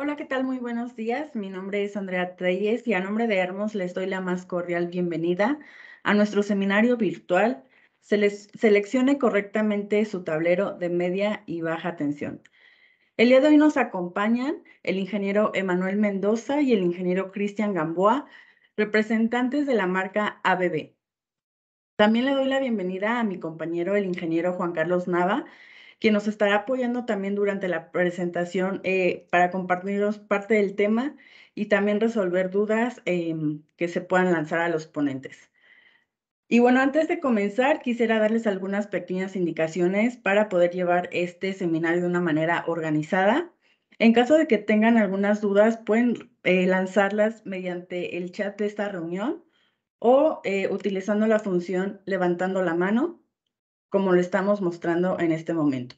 Hola, ¿qué tal? Muy buenos días. Mi nombre es Andrea Treyes y a nombre de Hermos les doy la más cordial bienvenida a nuestro seminario virtual Se Seleccione correctamente su tablero de media y baja tensión. El día de hoy nos acompañan el ingeniero Emanuel Mendoza y el ingeniero Cristian Gamboa, representantes de la marca ABB. También le doy la bienvenida a mi compañero el ingeniero Juan Carlos Nava, quien nos estará apoyando también durante la presentación eh, para compartirnos parte del tema y también resolver dudas eh, que se puedan lanzar a los ponentes. Y bueno, antes de comenzar, quisiera darles algunas pequeñas indicaciones para poder llevar este seminario de una manera organizada. En caso de que tengan algunas dudas, pueden eh, lanzarlas mediante el chat de esta reunión o utilizando la función levantando la mano como lo estamos mostrando en este momento.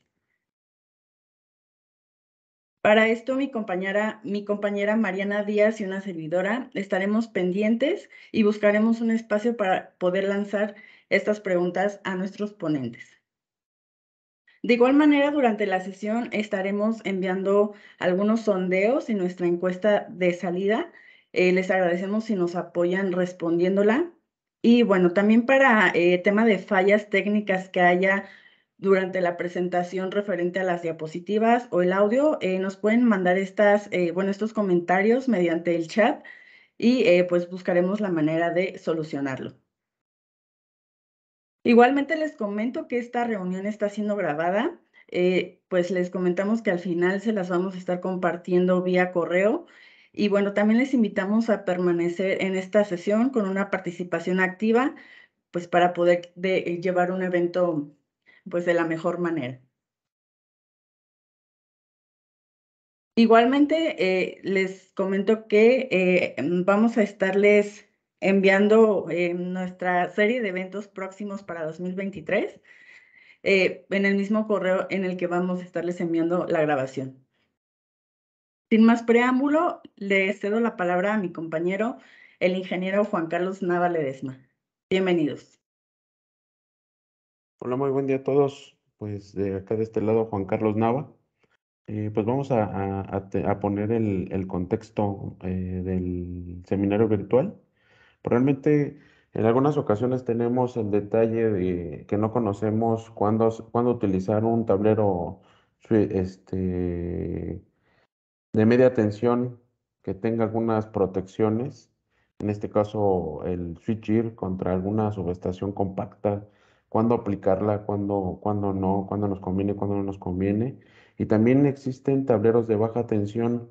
Para esto, mi compañera, mi compañera Mariana Díaz y una servidora estaremos pendientes y buscaremos un espacio para poder lanzar estas preguntas a nuestros ponentes. De igual manera, durante la sesión estaremos enviando algunos sondeos y nuestra encuesta de salida. Eh, les agradecemos si nos apoyan respondiéndola. Y bueno, también para el eh, tema de fallas técnicas que haya durante la presentación referente a las diapositivas o el audio, eh, nos pueden mandar estas, eh, bueno, estos comentarios mediante el chat y pues buscaremos la manera de solucionarlo. Igualmente les comento que esta reunión está siendo grabada. pues les comentamos que al final se las vamos a estar compartiendo vía correo. Y bueno, también les invitamos a permanecer en esta sesión con una participación activa, pues para poder llevar un evento pues de la mejor manera. Igualmente, eh, les comento que eh, vamos a estarles enviando eh, nuestra serie de eventos próximos para 2023 en el mismo correo en el que vamos a estarles enviando la grabación. Sin más preámbulo, le cedo la palabra a mi compañero, el ingeniero Juan Carlos Nava Ledesma. Bienvenidos. Hola, muy buen día a todos. Pues de acá de este lado, Juan Carlos Nava. Eh, pues vamos a, poner el, contexto eh, del seminario virtual. Realmente en algunas ocasiones tenemos el detalle de que no conocemos cuándo, cuándo utilizar un tablero este, de media tensión que tenga algunas protecciones, en este caso el switch contra alguna subestación compacta, cuándo aplicarla, cuándo, cuándo no, cuándo nos conviene, cuándo no nos conviene. Y también existen tableros de baja tensión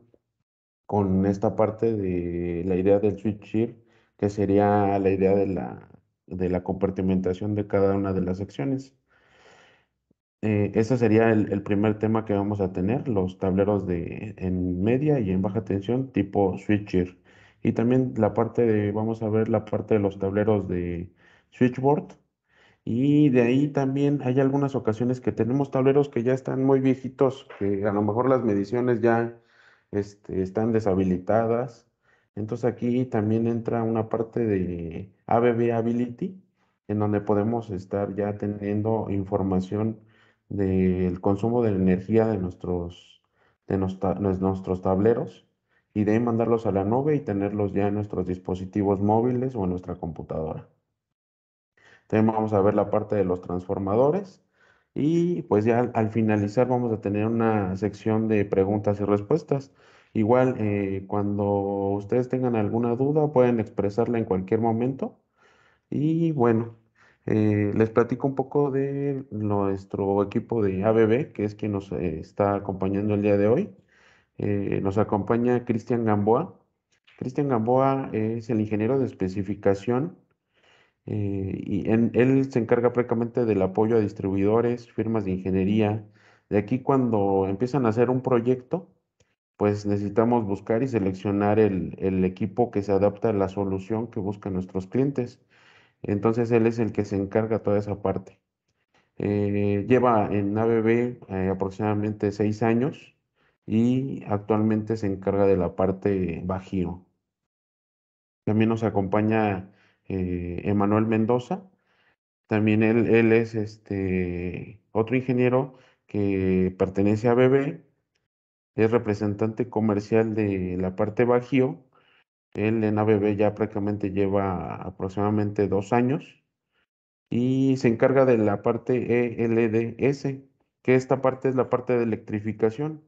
con esta parte de la idea del switch que sería la idea de la, de la compartimentación de cada una de las secciones. Eh, ese sería el, primer tema que vamos a tener, los tableros de, en media y en baja tensión tipo switcher. Y también la parte de, vamos a ver la parte de los tableros de switchboard. Y de ahí también hay algunas ocasiones que tenemos tableros que ya están muy viejitos, que a lo mejor las mediciones ya este, están deshabilitadas. Entonces aquí también entra una parte de ABB Ability, en donde podemos estar ya teniendo información del consumo de energía de nuestros, nuestros tableros y de mandarlos a la nube y tenerlos ya en nuestros dispositivos móviles o en nuestra computadora. También vamos a ver la parte de los transformadores y pues ya al, finalizar vamos a tener una sección de preguntas y respuestas. Igual eh, cuando ustedes tengan alguna duda pueden expresarla en cualquier momento y bueno, eh, les platico un poco de nuestro equipo de ABB, que es quien nos eh, está acompañando el día de hoy. Eh, nos acompaña Cristian Gamboa. Cristian Gamboa es el ingeniero de especificación y él se encarga prácticamente del apoyo a distribuidores, firmas de ingeniería. De aquí cuando empiezan a hacer un proyecto, pues necesitamos buscar y seleccionar el equipo que se adapta a la solución que buscan nuestros clientes. Entonces él es el que se encarga toda esa parte. Eh, lleva en ABB eh, aproximadamente seis años y actualmente se encarga de la parte bajío. También nos acompaña eh, Emanuel Mendoza. También él, es este, otro ingeniero que pertenece a ABB, es representante comercial de la parte Bajío el en ya prácticamente lleva aproximadamente dos años y se encarga de la parte ELDS, que esta parte es la parte de electrificación.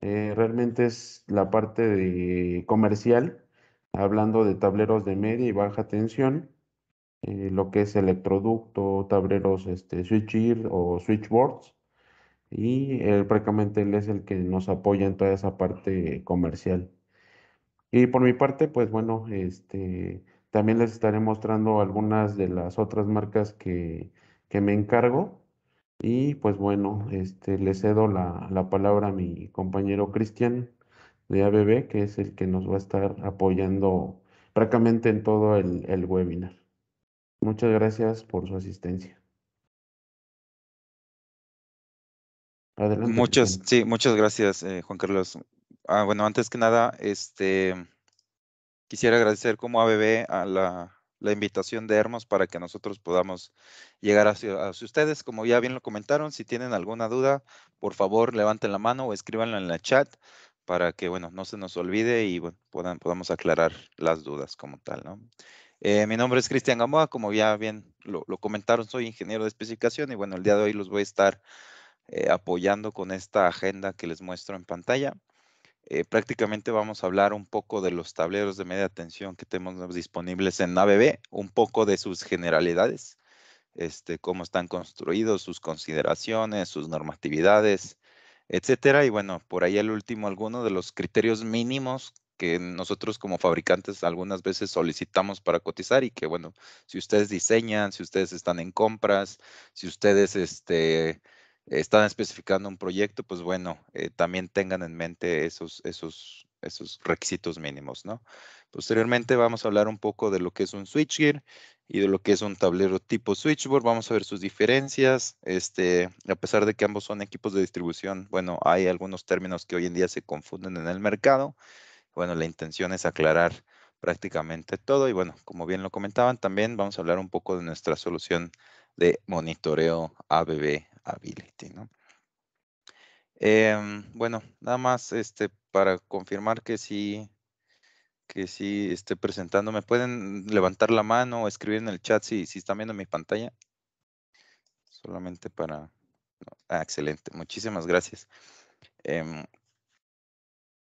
Eh, realmente es la parte de comercial, hablando de tableros de media y baja tensión, eh, lo que es electroducto, tableros este, switchgear o switchboards. Y eh, prácticamente él es el que nos apoya en toda esa parte comercial. Y por mi parte, pues bueno, este, también les estaré mostrando algunas de las otras marcas que, que me encargo. Y pues bueno, este, le cedo la, palabra a mi compañero Cristian de ABB, que es el que nos va a estar apoyando prácticamente en todo el, webinar. Muchas gracias por su asistencia. Adelante. Muchas, sí, muchas gracias, eh, Juan Carlos. Ah, bueno, antes que nada, este, quisiera agradecer como ABB a la, invitación de Hermos para que nosotros podamos llegar hacia, ustedes. Como ya bien lo comentaron, si tienen alguna duda, por favor levanten la mano o escríbanla en la chat para que, bueno, no se nos olvide y bueno, podamos aclarar las dudas como tal, eh, mi nombre es Cristian Gamboa, como ya bien lo, comentaron, soy ingeniero de especificación y bueno, el día de hoy los voy a estar eh, apoyando con esta agenda que les muestro en pantalla. Eh, prácticamente vamos a hablar un poco de los tableros de media atención que tenemos disponibles en ABB, un poco de sus generalidades, este, cómo están construidos, sus consideraciones, sus normatividades, etcétera. Y bueno, por ahí el último, alguno de los criterios mínimos que nosotros como fabricantes algunas veces solicitamos para cotizar y que bueno, si ustedes diseñan, si ustedes están en compras, si ustedes este, están especificando un proyecto, pues bueno, eh, también tengan en mente esos, esos, esos requisitos mínimos, ¿no? Posteriormente vamos a hablar un poco de lo que es un switchgear y de lo que es un tablero tipo switchboard. Vamos a ver sus diferencias. Este, a pesar de que ambos son equipos de distribución, bueno, hay algunos términos que hoy en día se confunden en el mercado. Bueno, la intención es aclarar prácticamente todo y bueno, como bien lo comentaban, también vamos a hablar un poco de nuestra solución de monitoreo ABB Ability, ¿no? Em, bueno, nada más este, para confirmar que sí, que sí esté presentando. ¿Me pueden levantar la mano o escribir en el chat si, si están viendo mi pantalla? Solamente para... Ah, excelente. Muchísimas gracias. Em,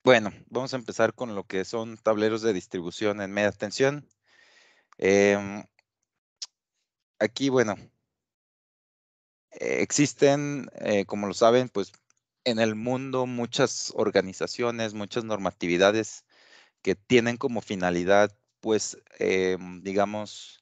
bueno, vamos a empezar con lo que son tableros de distribución en media tensión. Em, aquí, bueno, eh, existen, eh, como lo saben, pues en el mundo muchas organizaciones, muchas normatividades que tienen como finalidad, pues, eh, digamos,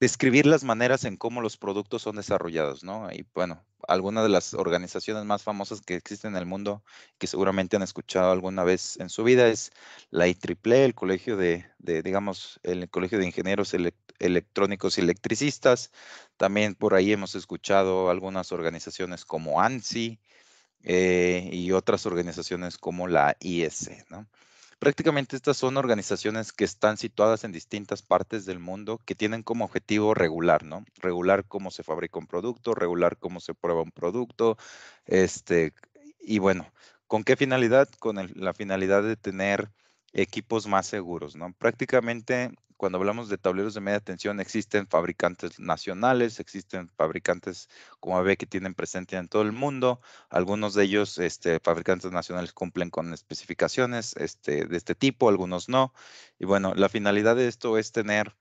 describir las maneras en cómo los productos son desarrollados, ¿no? Y bueno, algunas de las organizaciones más famosas que existen en el mundo, que seguramente han escuchado alguna vez en su vida, es la IEEE, e, el Colegio de, digamos, el Colegio de Ingenieros Electrónicos y Electricistas. También por ahí hemos escuchado algunas organizaciones como ANSI eh, y otras organizaciones como la IS, ¿no? Prácticamente estas son organizaciones que están situadas en distintas partes del mundo que tienen como objetivo regular, ¿no? Regular cómo se fabrica un producto, regular cómo se prueba un producto, este, y bueno, ¿con qué finalidad? Con la finalidad de tener equipos más seguros, ¿no? Prácticamente cuando hablamos de tableros de media tensión, existen fabricantes nacionales, existen fabricantes como ve que tienen presencia en todo el mundo. Algunos de ellos, este, fabricantes nacionales, cumplen con especificaciones este, de este tipo, algunos no. Y bueno, la finalidad de esto es tener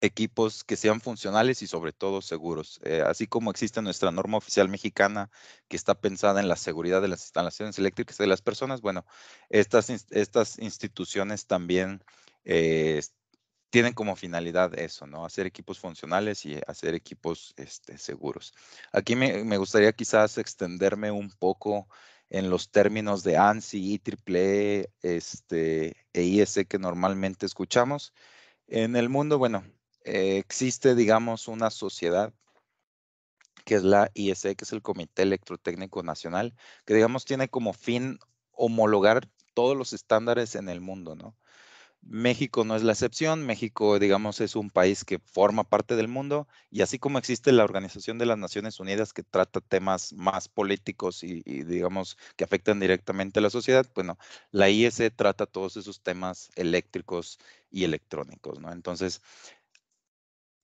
equipos que sean funcionales y sobre todo seguros. Eh, así como existe nuestra norma oficial mexicana que está pensada en la seguridad de las instalaciones eléctricas de las personas, bueno, estas, estas instituciones también eh, tienen como finalidad eso, ¿no? Hacer equipos funcionales y hacer equipos este, seguros. Aquí me, gustaría quizás extenderme un poco en los términos de ANSI, IEEE e, este, e IS e que normalmente escuchamos. En el mundo, bueno, eh, existe, digamos, una sociedad que es la ISE, que es el Comité Electrotécnico Nacional, que digamos tiene como fin homologar todos los estándares en el mundo, ¿no? México no es la excepción, México, digamos, es un país que forma parte del mundo y así como existe la Organización de las Naciones Unidas que trata temas más políticos y, digamos, que afectan directamente a la sociedad, bueno, la ISE trata todos esos temas eléctricos y electrónicos, ¿no? Entonces,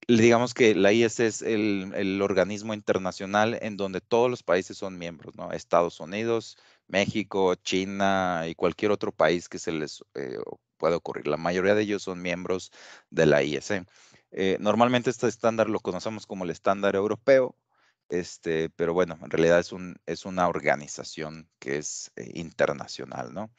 digamos que la IES es el, organismo internacional en donde todos los países son miembros, ¿no? Estados Unidos, México, China y cualquier otro país que se les eh, pueda ocurrir. La mayoría de ellos son miembros de la IEC. Eh, normalmente este estándar lo conocemos como el estándar europeo, este, pero bueno, en realidad es, un, es una organización que es eh, internacional, ¿no?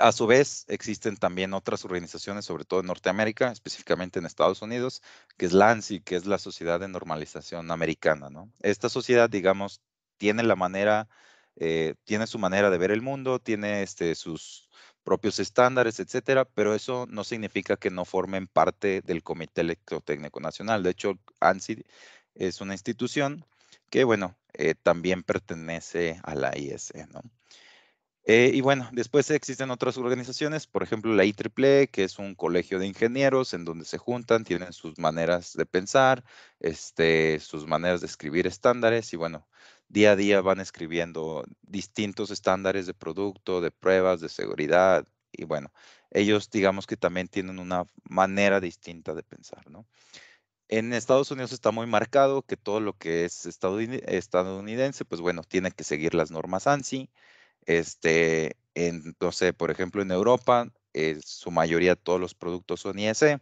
a su vez, existen también otras organizaciones, sobre todo en Norteamérica, específicamente en Estados Unidos, que es la ANSI, que es la Sociedad de Normalización Americana, ¿no? Esta sociedad, digamos, tiene la manera eh, tiene su manera de ver el mundo, tiene este, sus propios estándares, etcétera, pero eso no significa que no formen parte del Comité Electrotécnico Nacional. De hecho, ANSI es una institución que, bueno, eh, también pertenece a la IS, e, ¿no? Eh, y bueno, después existen otras organizaciones, por ejemplo, la IEEE, e, que es un colegio de ingenieros en donde se juntan, tienen sus maneras de pensar, este, sus maneras de escribir estándares y bueno, día a día van escribiendo distintos estándares de producto, de pruebas, de seguridad, y bueno, ellos digamos que también tienen una manera distinta de pensar, ¿no? En Estados Unidos está muy marcado que todo lo que es estadounidense, pues bueno, tiene que seguir las normas ANSI. Este, en, por ejemplo, en Europa, eh, su mayoría todos los productos son ISE.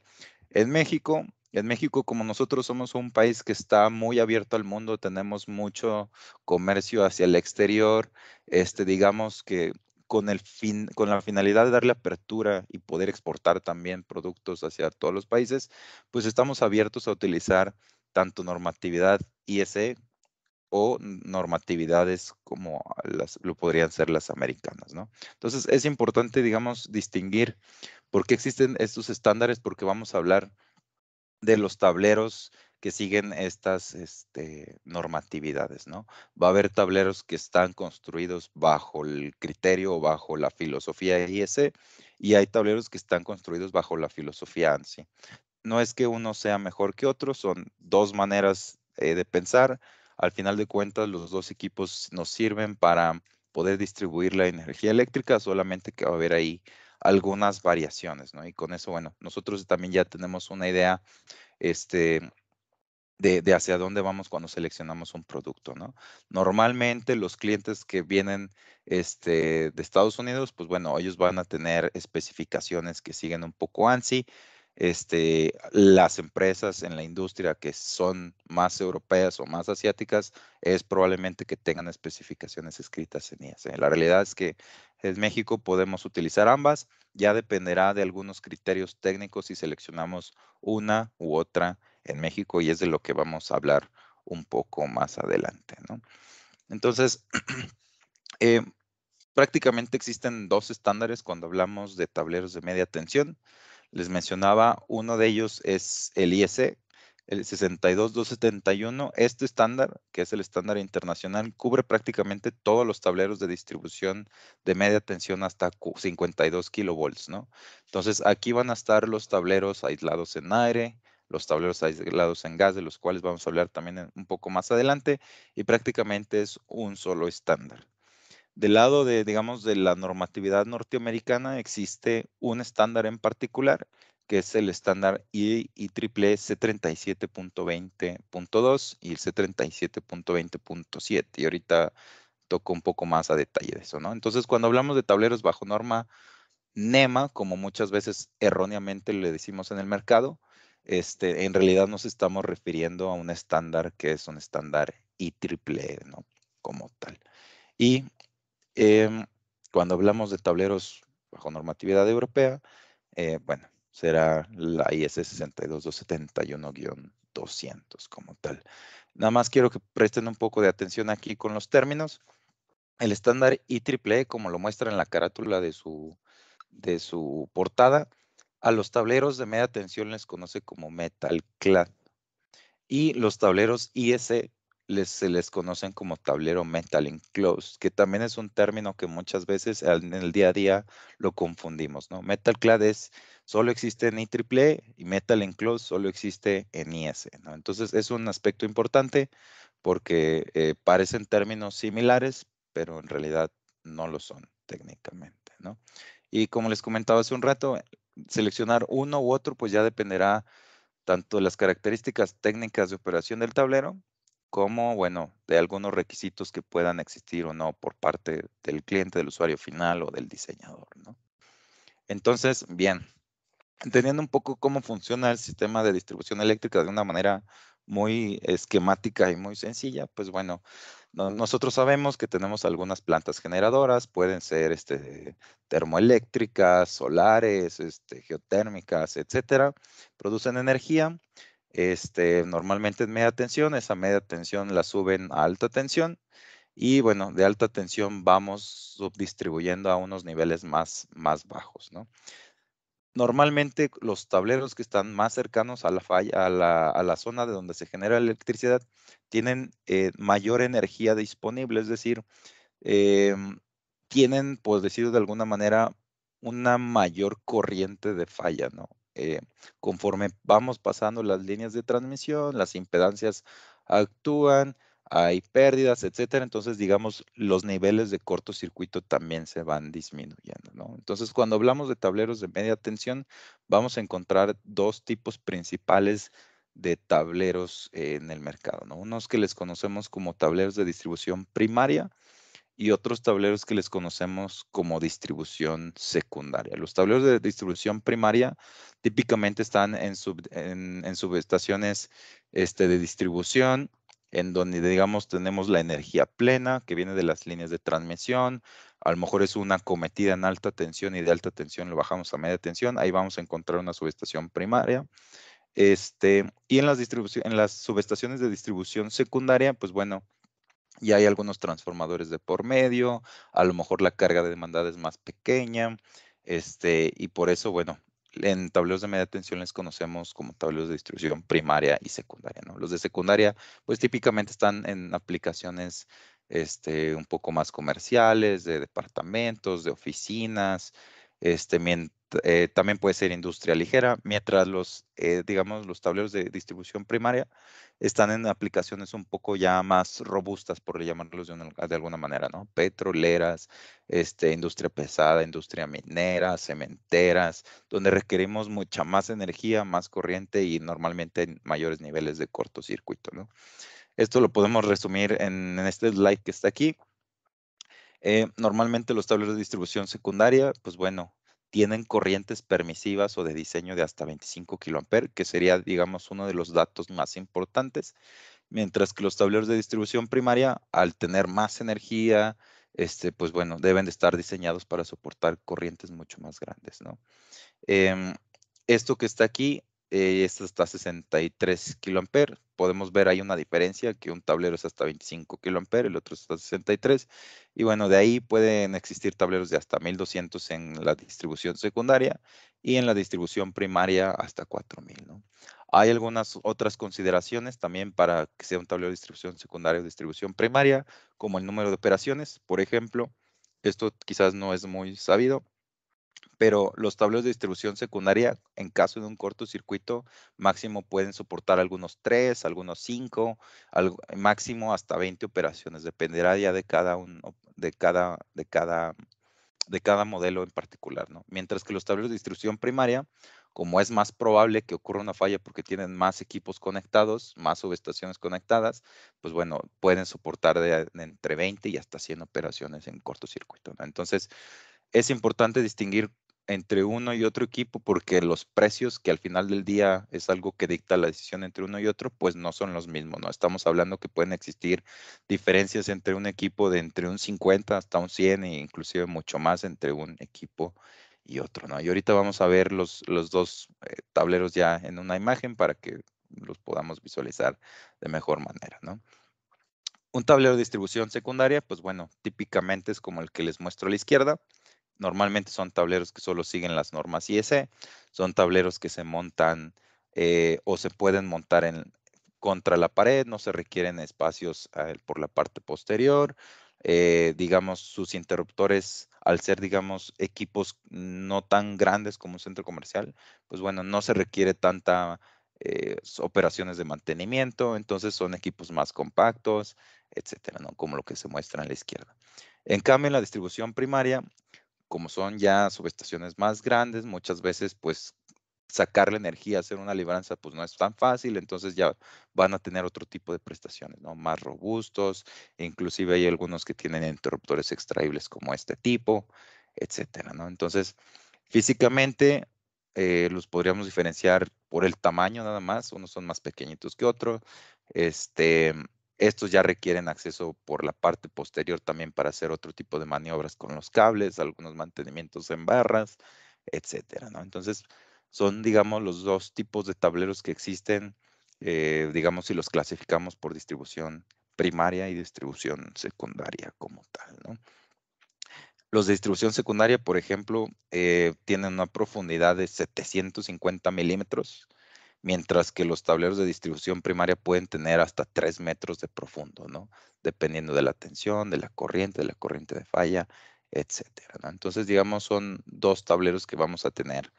En México, en México, como nosotros somos un país que está muy abierto al mundo, tenemos mucho comercio hacia el exterior, este, digamos que con, el fin, con la finalidad de darle apertura y poder exportar también productos hacia todos los países, pues estamos abiertos a utilizar tanto normatividad ISE o normatividades como las, lo podrían ser las americanas, ¿no? Entonces es importante, digamos, distinguir por qué existen estos estándares, porque vamos a hablar de los tableros que siguen estas este, normatividades, ¿no? Va a haber tableros que están construidos bajo el criterio o bajo la filosofía IS y hay tableros que están construidos bajo la filosofía ANSI. No es que uno sea mejor que otro, son dos maneras eh, de pensar. Al final de cuentas, los dos equipos nos sirven para poder distribuir la energía eléctrica, solamente que va a haber ahí algunas variaciones, ¿no? Y con eso, bueno, nosotros también ya tenemos una idea, este, de, de, hacia dónde vamos cuando seleccionamos un producto, ¿no? Normalmente los clientes que vienen este, de Estados Unidos, pues bueno, ellos van a tener especificaciones que siguen un poco ANSI. Este, las empresas en la industria que son más europeas o más asiáticas es probablemente que tengan especificaciones escritas en ellas. ¿eh? La realidad es que en México podemos utilizar ambas, ya dependerá de algunos criterios técnicos si seleccionamos una u otra en México y es de lo que vamos a hablar un poco más adelante. Entonces, eh, prácticamente existen dos estándares cuando hablamos de tableros de media tensión. Les mencionaba, uno de ellos es el IEC, el 62271, este estándar, que es el estándar internacional, cubre prácticamente todos los tableros de distribución de media tensión hasta 52 kilovolts, ¿no? Entonces, aquí van a estar los tableros aislados en aire, los tableros aislados en gas, de los cuales vamos a hablar también un poco más adelante, y prácticamente es un solo estándar. Del lado de, digamos, de la normatividad norteamericana existe un estándar en particular que es el estándar IEEE e, c 37.20.2 y el C37.20.7. Y ahorita toco un poco más a detalle de eso, ¿no? Entonces, cuando hablamos de tableros bajo norma NEMA, como muchas veces erróneamente le decimos en el mercado, este, en realidad nos estamos refiriendo a un estándar que es un estándar IEEE, e, ¿no? Como tal. Y em, cuando hablamos de tableros bajo normatividad europea, eh, bueno, será la IS 62271-200 como tal. Nada más quiero que presten un poco de atención aquí con los términos. El estándar IEEE, e, como lo muestra en la carátula de su, de su portada, a los tableros de media tensión les conoce como metal clad y los tableros IS se les conocen como tablero metal enclosed, que también es un término que muchas veces en el día a día lo confundimos, ¿no? Metal clades solo existe en IEEE y Metal Enclosed solo existe en IS, ¿no? Entonces es un aspecto importante porque eh, parecen términos similares, pero en realidad no lo son técnicamente, ¿no? Y como les comentaba hace un rato, seleccionar uno u otro pues ya dependerá tanto de las características técnicas de operación del tablero como, bueno, de algunos requisitos que puedan existir o no por parte del cliente, del usuario final o del diseñador, ¿no? Entonces, bien, entendiendo un poco cómo funciona el sistema de distribución eléctrica de una manera muy esquemática y muy sencilla, pues bueno, nosotros sabemos que tenemos algunas plantas generadoras, pueden ser este, termoeléctricas, solares, este, geotérmicas, etcétera, producen energía este, normalmente es media tensión, esa media tensión la suben a alta tensión y bueno, de alta tensión vamos subdistribuyendo a unos niveles más, más bajos, ¿no? Normalmente los tableros que están más cercanos a la, falla, a la, zona de donde se genera la electricidad tienen eh, mayor energía disponible, es decir, em, tienen, pues, decirlo de alguna manera, una mayor corriente de falla, ¿no? Eh, conforme vamos pasando las líneas de transmisión, las impedancias actúan, hay pérdidas, etcétera. Entonces, digamos, los niveles de cortocircuito también se van disminuyendo, Entonces, cuando hablamos de tableros de media tensión, vamos a encontrar dos tipos principales de tableros en el mercado, Unos que les conocemos como tableros de distribución primaria, y otros tableros que les conocemos como distribución secundaria. Los tableros de distribución primaria típicamente están en, subestaciones este, de distribución, en donde digamos tenemos la energía plena que viene de las líneas de transmisión, a lo mejor es una cometida en alta tensión y de alta tensión lo bajamos a media tensión, ahí vamos a encontrar una subestación primaria. Este, y en las, en las subestaciones de distribución secundaria, pues bueno, y hay algunos transformadores de por medio, a lo mejor la carga de demanda es más pequeña, este, y por eso, bueno, en tableros de media atención les conocemos como tableros de distribución primaria y secundaria, ¿no? Los de secundaria, pues típicamente están en aplicaciones este, un poco más comerciales, de departamentos, de oficinas, este, eh, también puede ser industria ligera, mientras los, eh, digamos, los tableros de distribución primaria están en aplicaciones un poco ya más robustas, por llamarlos de, alguna manera, ¿no? Petroleras, este, industria pesada, industria minera, cementeras, donde requerimos mucha más energía, más corriente y normalmente mayores niveles de cortocircuito, ¿no? Esto lo podemos resumir en, en este slide que está aquí eh, normalmente los tableros de distribución secundaria, pues bueno, tienen corrientes permisivas o de diseño de hasta 25 kiloamperes, que sería, digamos, uno de los datos más importantes, mientras que los tableros de distribución primaria, al tener más energía, este, pues bueno, deben de estar diseñados para soportar corrientes mucho más grandes, ¿no? Em, esto que está aquí eh, esto está 63 kiloamper. Podemos ver ahí una diferencia, que un tablero es hasta 25 kiloamper, el otro está 63. Y bueno, de ahí pueden existir tableros de hasta 1200 en la distribución secundaria y en la distribución primaria hasta 4000. ¿no? Hay algunas otras consideraciones también para que sea un tablero de distribución secundaria o distribución primaria, como el número de operaciones, por ejemplo. Esto quizás no es muy sabido, pero los tableros de distribución secundaria, en caso de un cortocircuito, máximo pueden soportar algunos 3, algunos 5, eh, máximo hasta 20 operaciones, dependerá ya de cada, de cada, de cada, de cada modelo en particular, ¿no? Mientras que los tableros de distribución primaria, como es más probable que ocurra una falla porque tienen más equipos conectados, más subestaciones conectadas, pues bueno, pueden soportar de, entre 20 y hasta 100 operaciones en cortocircuito, Entonces, es importante distinguir entre uno y otro equipo porque los precios, que al final del día es algo que dicta la decisión entre uno y otro, pues no son los mismos, ¿no? Estamos hablando que pueden existir diferencias entre un equipo de entre un 50 hasta un 100 e inclusive mucho más entre un equipo y otro, ¿no? Y ahorita vamos a ver los, los dos eh, tableros ya en una imagen para que los podamos visualizar de mejor manera, ¿no? Un tablero de distribución secundaria, pues bueno, típicamente es como el que les muestro a la izquierda normalmente son tableros que solo siguen las normas IEC, son tableros que se montan eh, o se pueden montar en, contra la pared, no se requieren espacios eh, por la parte posterior. Eh, digamos, sus interruptores, al ser, digamos, equipos no tan grandes como un centro comercial, pues bueno, no se requiere tanta operaciones de mantenimiento, entonces son equipos más compactos, etcétera, ¿no? Como lo que se muestra a la izquierda. En cambio, en la distribución primaria como son ya subestaciones más grandes, muchas veces pues sacar la energía, hacer una libranza, pues no es tan fácil, entonces ya van a tener otro tipo de prestaciones, ¿no? Más robustos, inclusive hay algunos que tienen interruptores extraíbles como este tipo, etcétera, ¿no? Entonces, físicamente eh, los podríamos diferenciar por el tamaño nada más, unos son más pequeñitos que otros, este, estos ya requieren acceso por la parte posterior también para hacer otro tipo de maniobras con los cables, algunos mantenimientos en barras, etcétera. Entonces, son, digamos, los dos tipos de tableros que existen, eh, digamos, si los clasificamos por distribución primaria y distribución secundaria como tal. Los de distribución secundaria, por ejemplo, eh, tienen una profundidad de 750 milímetros mientras que los tableros de distribución primaria pueden tener hasta 3 metros de profundo, ¿no? Dependiendo de la tensión, de la corriente, de la corriente de falla, etcétera, Entonces, digamos, son dos tableros que vamos a tener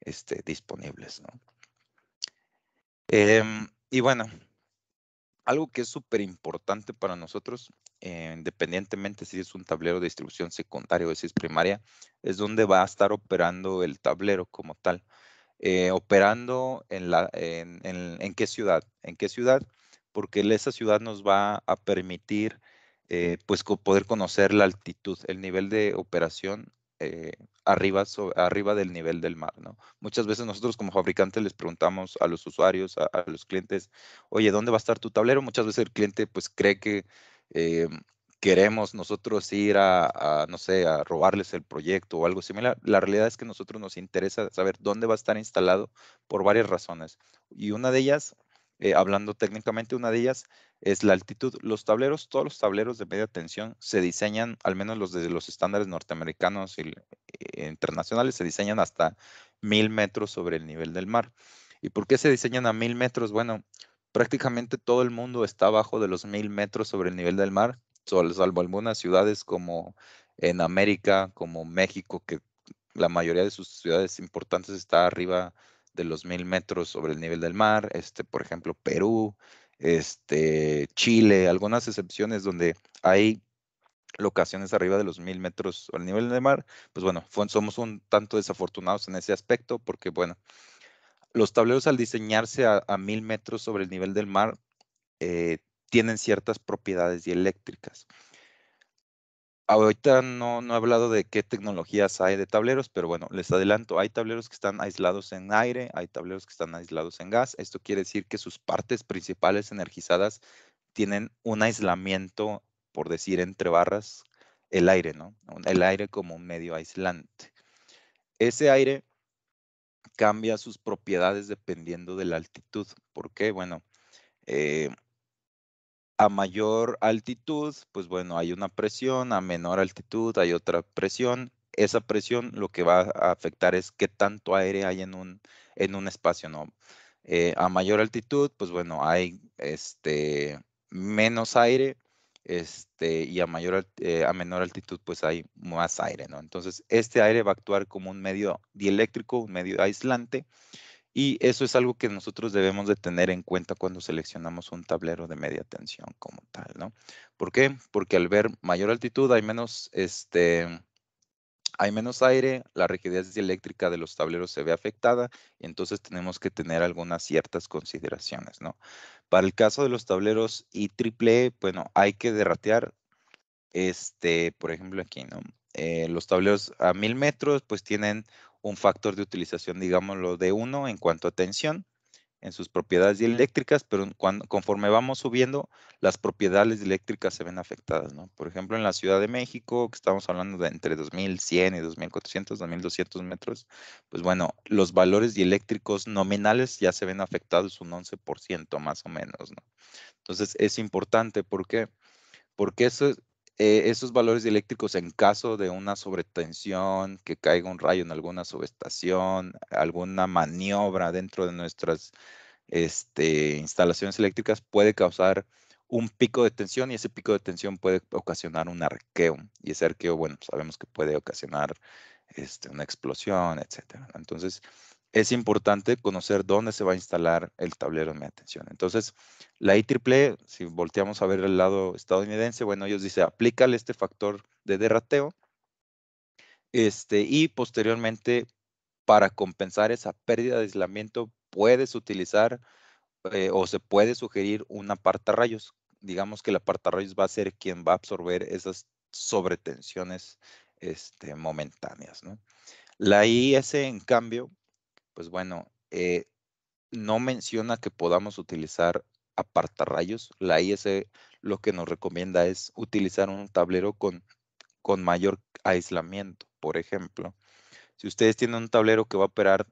este, disponibles, em, y bueno, algo que es súper importante para nosotros, eh, independientemente si es un tablero de distribución secundaria o si es primaria, es donde va a estar operando el tablero como tal. Eh, operando en, la, en, qué ciudad, en qué ciudad, porque esa ciudad nos va a permitir eh, pues poder conocer la altitud, el nivel de operación eh, arriba, arriba del nivel del mar. ¿no? Muchas veces nosotros como fabricantes les preguntamos a los usuarios, a, los clientes, oye, ¿dónde va a estar tu tablero? Muchas veces el cliente pues cree que queremos nosotros ir a, no sé, a robarles el proyecto o algo similar. La realidad es que a nosotros nos interesa saber dónde va a estar instalado por varias razones. Y una de ellas, eh, hablando técnicamente, una de ellas es la altitud. Los tableros, todos los tableros de media tensión se diseñan, al menos los de los estándares norteamericanos e internacionales, se diseñan hasta mil metros sobre el nivel del mar. ¿Y por qué se diseñan a mil metros? Bueno, prácticamente todo el mundo está abajo de los mil metros sobre el nivel del mar salvo algunas ciudades como en América, como México, que la mayoría de sus ciudades importantes está arriba de los mil metros sobre el nivel del mar, este, por ejemplo, Perú, este, Chile, algunas excepciones donde hay locaciones arriba de los mil metros al nivel del mar, pues bueno, somos un tanto desafortunados en ese aspecto porque, bueno, los tableros al diseñarse a, mil metros sobre el nivel del mar eh, tienen ciertas propiedades dieléctricas. Ahorita no, he hablado de qué tecnologías hay de tableros, pero bueno, les adelanto, hay tableros que están aislados en aire, hay tableros que están aislados en gas. Esto quiere decir que sus partes principales energizadas tienen un aislamiento, por decir entre barras, el aire, ¿no? El aire como medio aislante. Ese aire cambia sus propiedades dependiendo de la altitud. ¿Por qué? Bueno, eh, a mayor altitud, pues bueno, hay una presión, a menor altitud hay otra presión. Esa presión lo que va a afectar es qué tanto aire hay en un, en un espacio, ¿no? Eh, a mayor altitud, pues bueno, hay este, menos aire este, y a, mayor, eh, a menor altitud, pues hay más aire, ¿no? Entonces, este aire va a actuar como un medio dieléctrico, un medio aislante, y eso es algo que nosotros debemos de tener en cuenta cuando seleccionamos un tablero de media tensión como tal, ¿no? ¿Por qué? Porque al ver mayor altitud hay menos, este, hay menos aire, la rigidez dieléctrica de los tableros se ve afectada, y entonces tenemos que tener algunas ciertas consideraciones, ¿no? Para el caso de los tableros IEEE, e, bueno, hay que derratear, este, por ejemplo, aquí, ¿no? Eh, los tableros a mil metros, pues tienen un factor de utilización, digámoslo, de 1 en cuanto a tensión en sus propiedades dieléctricas, pero conforme vamos subiendo, las propiedades dieléctricas se ven afectadas, ¿no? Por ejemplo, en la Ciudad de México, que estamos hablando de entre 2100 y 2400, 2200 metros, pues bueno, los valores dieléctricos nominales ya se ven afectados un 11% más o menos, ¿no? Entonces, es importante, ¿por qué? Porque eso eh, esos valores eléctricos en caso de una sobretensión, que caiga un rayo en alguna subestación, alguna maniobra dentro de nuestras este, instalaciones eléctricas puede causar un pico de tensión y ese pico de tensión puede ocasionar un arqueo. Y ese arqueo, bueno, sabemos que puede ocasionar este, una explosión, etcétera. Entonces, es importante conocer dónde se va a instalar el tablero de media Entonces, la IEEE, si volteamos a ver el lado estadounidense, bueno, ellos dicen, aplícale este factor de derrateo este, y posteriormente, para compensar esa pérdida de aislamiento, puedes utilizar eh, o se puede sugerir un rayos. Digamos que el apartarrayos va a ser quien va a absorber esas sobretensiones este, momentáneas. La IS, en cambio, pues bueno, eh, no menciona que podamos utilizar apartarrayos. La IS e lo que nos recomienda es utilizar un tablero con, con mayor aislamiento. Por ejemplo, si ustedes tienen un tablero que va a operar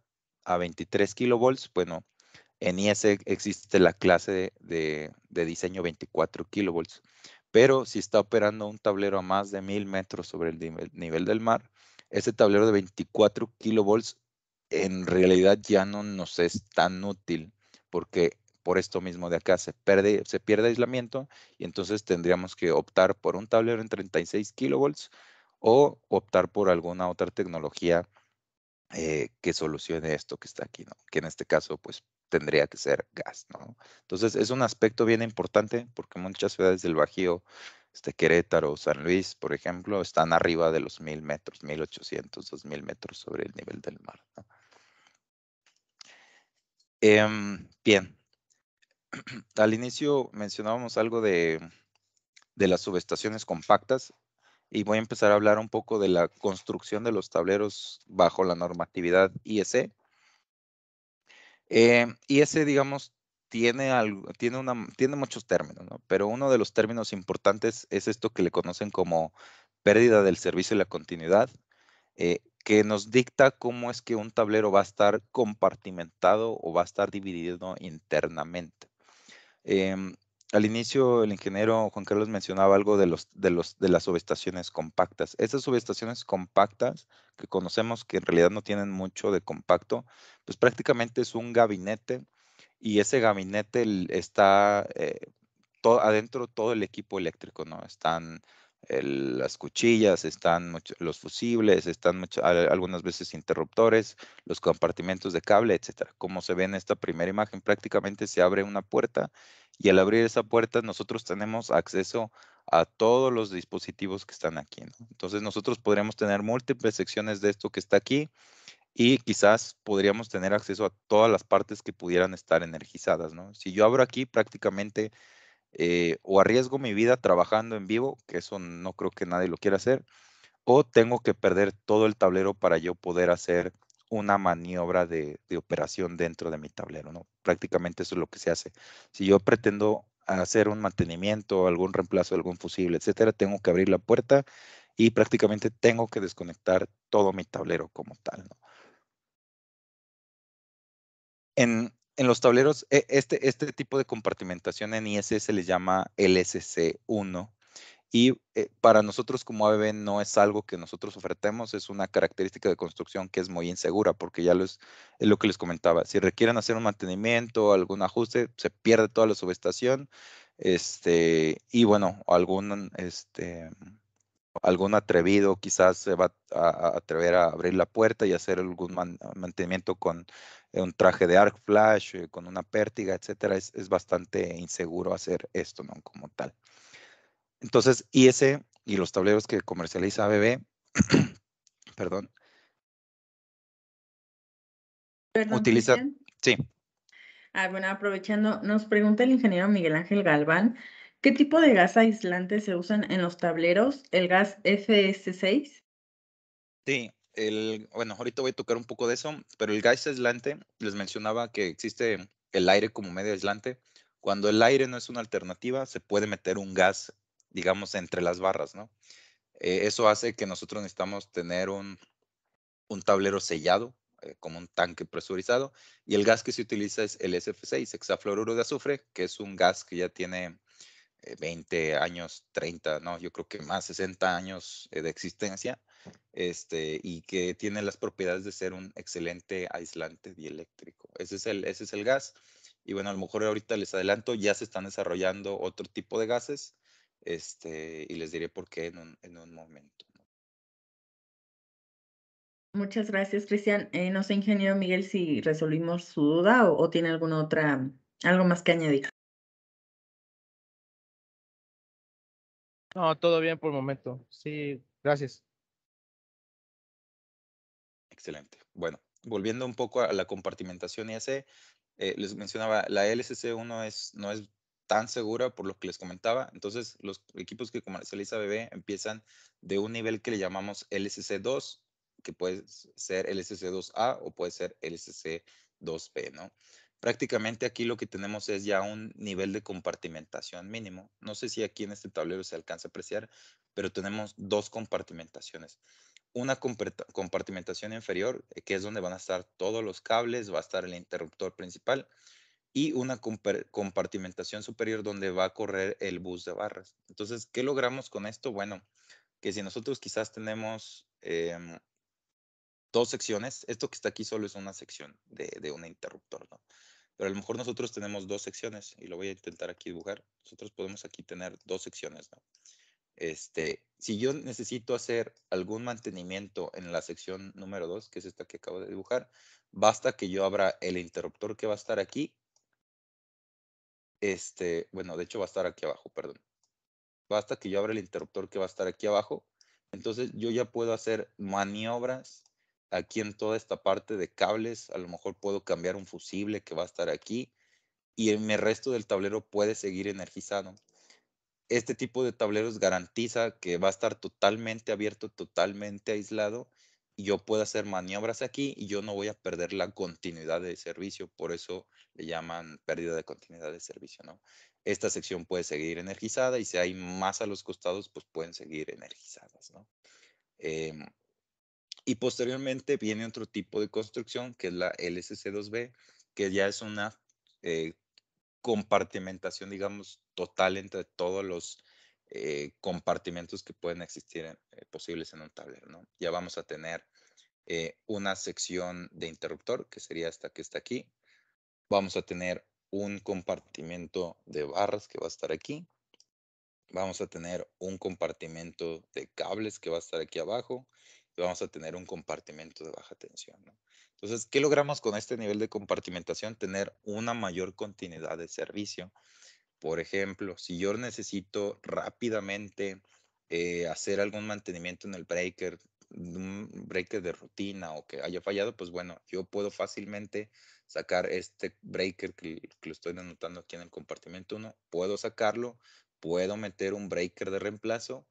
a 23 kilovolts, bueno, en IS e existe la clase de, diseño 24 kilovolts. Pero si está operando un tablero a más de 1000 metros sobre el nivel, nivel del mar, ese tablero de 24 kilovolts en realidad ya no nos es tan útil porque por esto mismo de acá se pierde, se pierde aislamiento y entonces tendríamos que optar por un tablero en 36 kilovolts o optar por alguna otra tecnología eh, que solucione esto que está aquí, ¿no? Que en este caso, pues, tendría que ser gas, ¿no? Entonces, es un aspecto bien importante porque muchas ciudades del Bajío, este Querétaro, San Luis, por ejemplo, están arriba de los 1000 metros, 1800, 2000 metros sobre el nivel del mar, Em, bien. Al inicio mencionábamos algo de, las subestaciones compactas y voy a empezar a hablar un poco de la construcción de los tableros bajo la normatividad ISE. Em, ISE, digamos, tiene, tiene, una, tiene muchos términos, pero uno de los términos importantes es esto que le conocen como pérdida del servicio y la continuidad, eh, que nos dicta cómo es que un tablero va a estar compartimentado o va a estar dividido internamente. Em, al inicio, el ingeniero Juan Carlos mencionaba algo de, los, de, los, de las subestaciones compactas. Esas subestaciones compactas, que conocemos que en realidad no tienen mucho de compacto, pues prácticamente es un gabinete y ese gabinete está eh, todo, adentro todo el equipo eléctrico, ¿no? Están las cuchillas, están los fusibles, están algunas veces interruptores, los compartimentos de cable, etcétera. Como se ve en esta primera imagen, prácticamente se abre una puerta y al abrir esa puerta nosotros tenemos acceso a todos los dispositivos que están aquí. Entonces nosotros podríamos tener múltiples secciones de esto que está aquí y quizás podríamos tener acceso a todas las partes que pudieran estar energizadas. Si yo abro aquí prácticamente eh, o arriesgo mi vida trabajando en vivo, que eso no creo que nadie lo quiera hacer, o tengo que perder todo el tablero para yo poder hacer una maniobra de, operación dentro de mi tablero, ¿no? Prácticamente eso es lo que se hace. Si yo pretendo hacer un mantenimiento, algún reemplazo de algún fusible, etcétera, tengo que abrir la puerta y prácticamente tengo que desconectar todo mi tablero como tal. ¿no? En, en los tableros, e, este, este tipo de compartimentación en ISS e se les llama LSC1. Y eh, para nosotros como ABB no es algo que nosotros ofertemos, es una característica de construcción que es muy insegura, porque ya los, es lo que les comentaba, si requieren hacer un mantenimiento, algún ajuste, se pierde toda la subestación, este, y bueno, algún, este, algún atrevido quizás se va a, atrever a abrir la puerta y hacer algún mantenimiento con eh, un traje de arc flash, eh, con una pértiga, etcétera. Es, bastante inseguro hacer esto, ¿no? Como tal. Entonces, ese, y los tableros que comercializa ABB, perdón, perdón, utilizan, sí. Ah, bueno, aprovechando, nos pregunta el ingeniero Miguel Ángel Galván ¿Qué tipo de gas aislante se usan en los tableros? ¿El gas FS6? Sí, el, bueno, ahorita voy a tocar un poco de eso, pero el gas aislante, les mencionaba que existe el aire como medio aislante. Cuando el aire no es una alternativa, se puede meter un gas, digamos, entre las barras, ¿no? Eh, eso hace que nosotros necesitamos tener un, tablero sellado, eh, como un tanque presurizado, y el gas que se utiliza es el SF6, hexafluoruro de azufre, que es un gas que ya tiene 20 eh, años, 30, no, yo creo que más 60 años eh, de existencia, este, y que tiene las propiedades de ser un excelente aislante dieléctrico. Ese es el, ese es el gas. Y bueno, a lo mejor ahorita les adelanto, ya se están desarrollando otro tipo de gases, este, y les diré por qué en un, en un momento. Muchas gracias, Cristian. Eh, no sé, ingeniero Miguel, si resolvimos su duda o tiene alguna otra, algo más que añadir. No, todo bien por el momento. Sí, gracias. Excelente. Bueno, volviendo un poco a la compartimentación IAC, eh, les mencionaba, la LSC 1 es, no es tan segura por lo que les comentaba. Entonces, los equipos que comercializa bebé empiezan de un nivel que le llamamos LSC 2 que puede ser LSC 2 a o puede ser LSC 2 ¿no? prácticamente aquí lo que tenemos es ya un nivel de compartimentación mínimo. No sé si aquí en este tablero se alcanza a apreciar, pero tenemos dos compartimentaciones. Una compartimentación inferior, eh, que es donde van a estar todos los cables, va a estar el interruptor principal, y una compartimentación superior donde va a correr el bus de barras. Entonces, ¿qué logramos con esto? Bueno, que si nosotros quizás tenemos em, dos secciones. Esto que está aquí solo es una sección de, un interruptor, ¿no? Pero a lo mejor nosotros tenemos dos secciones y lo voy a intentar aquí dibujar. Nosotros podemos aquí tener dos secciones, ¿no? Este, si yo necesito hacer algún mantenimiento en la sección número 2, que es esta que acabo de dibujar, basta que yo abra el interruptor que va a estar aquí. Este, bueno, de hecho va a estar aquí abajo, perdón. Basta que yo abra el interruptor que va a estar aquí abajo. Entonces yo ya puedo hacer maniobras aquí en toda esta parte de cables, a lo mejor puedo cambiar un fusible que va a estar aquí y el resto del tablero puede seguir energizado. Este tipo de tableros garantiza que va a estar totalmente abierto, totalmente aislado y yo puedo hacer maniobras aquí y yo no voy a perder la continuidad de servicio, por eso le llaman pérdida de continuidad de servicio, ¿no? Esta sección puede seguir energizada y si hay más a los costados, pues pueden seguir energizadas, ¿no? Em, y posteriormente viene otro tipo de construcción que es la LSC2B, que ya es una eh, compartimentación, digamos, total entre todos los eh, compartimentos que pueden existir eh, posibles en un tablero. Ya vamos a tener una sección de interruptor, que sería esta que está aquí. Vamos a tener un compartimento de barras que va a estar aquí. Vamos a tener un compartimento de cables que va a estar aquí abajo vamos a tener un compartimento de baja tensión. Entonces, ¿qué logramos con este nivel de compartimentación? Tener una mayor continuidad de servicio. Por ejemplo, si yo necesito rápidamente eh, hacer algún mantenimiento en el breaker, un breaker de rutina o que haya fallado, pues bueno, yo puedo fácilmente sacar este breaker que, lo estoy anotando aquí en el compartimento 1, puedo sacarlo, puedo meter un breaker de reemplazo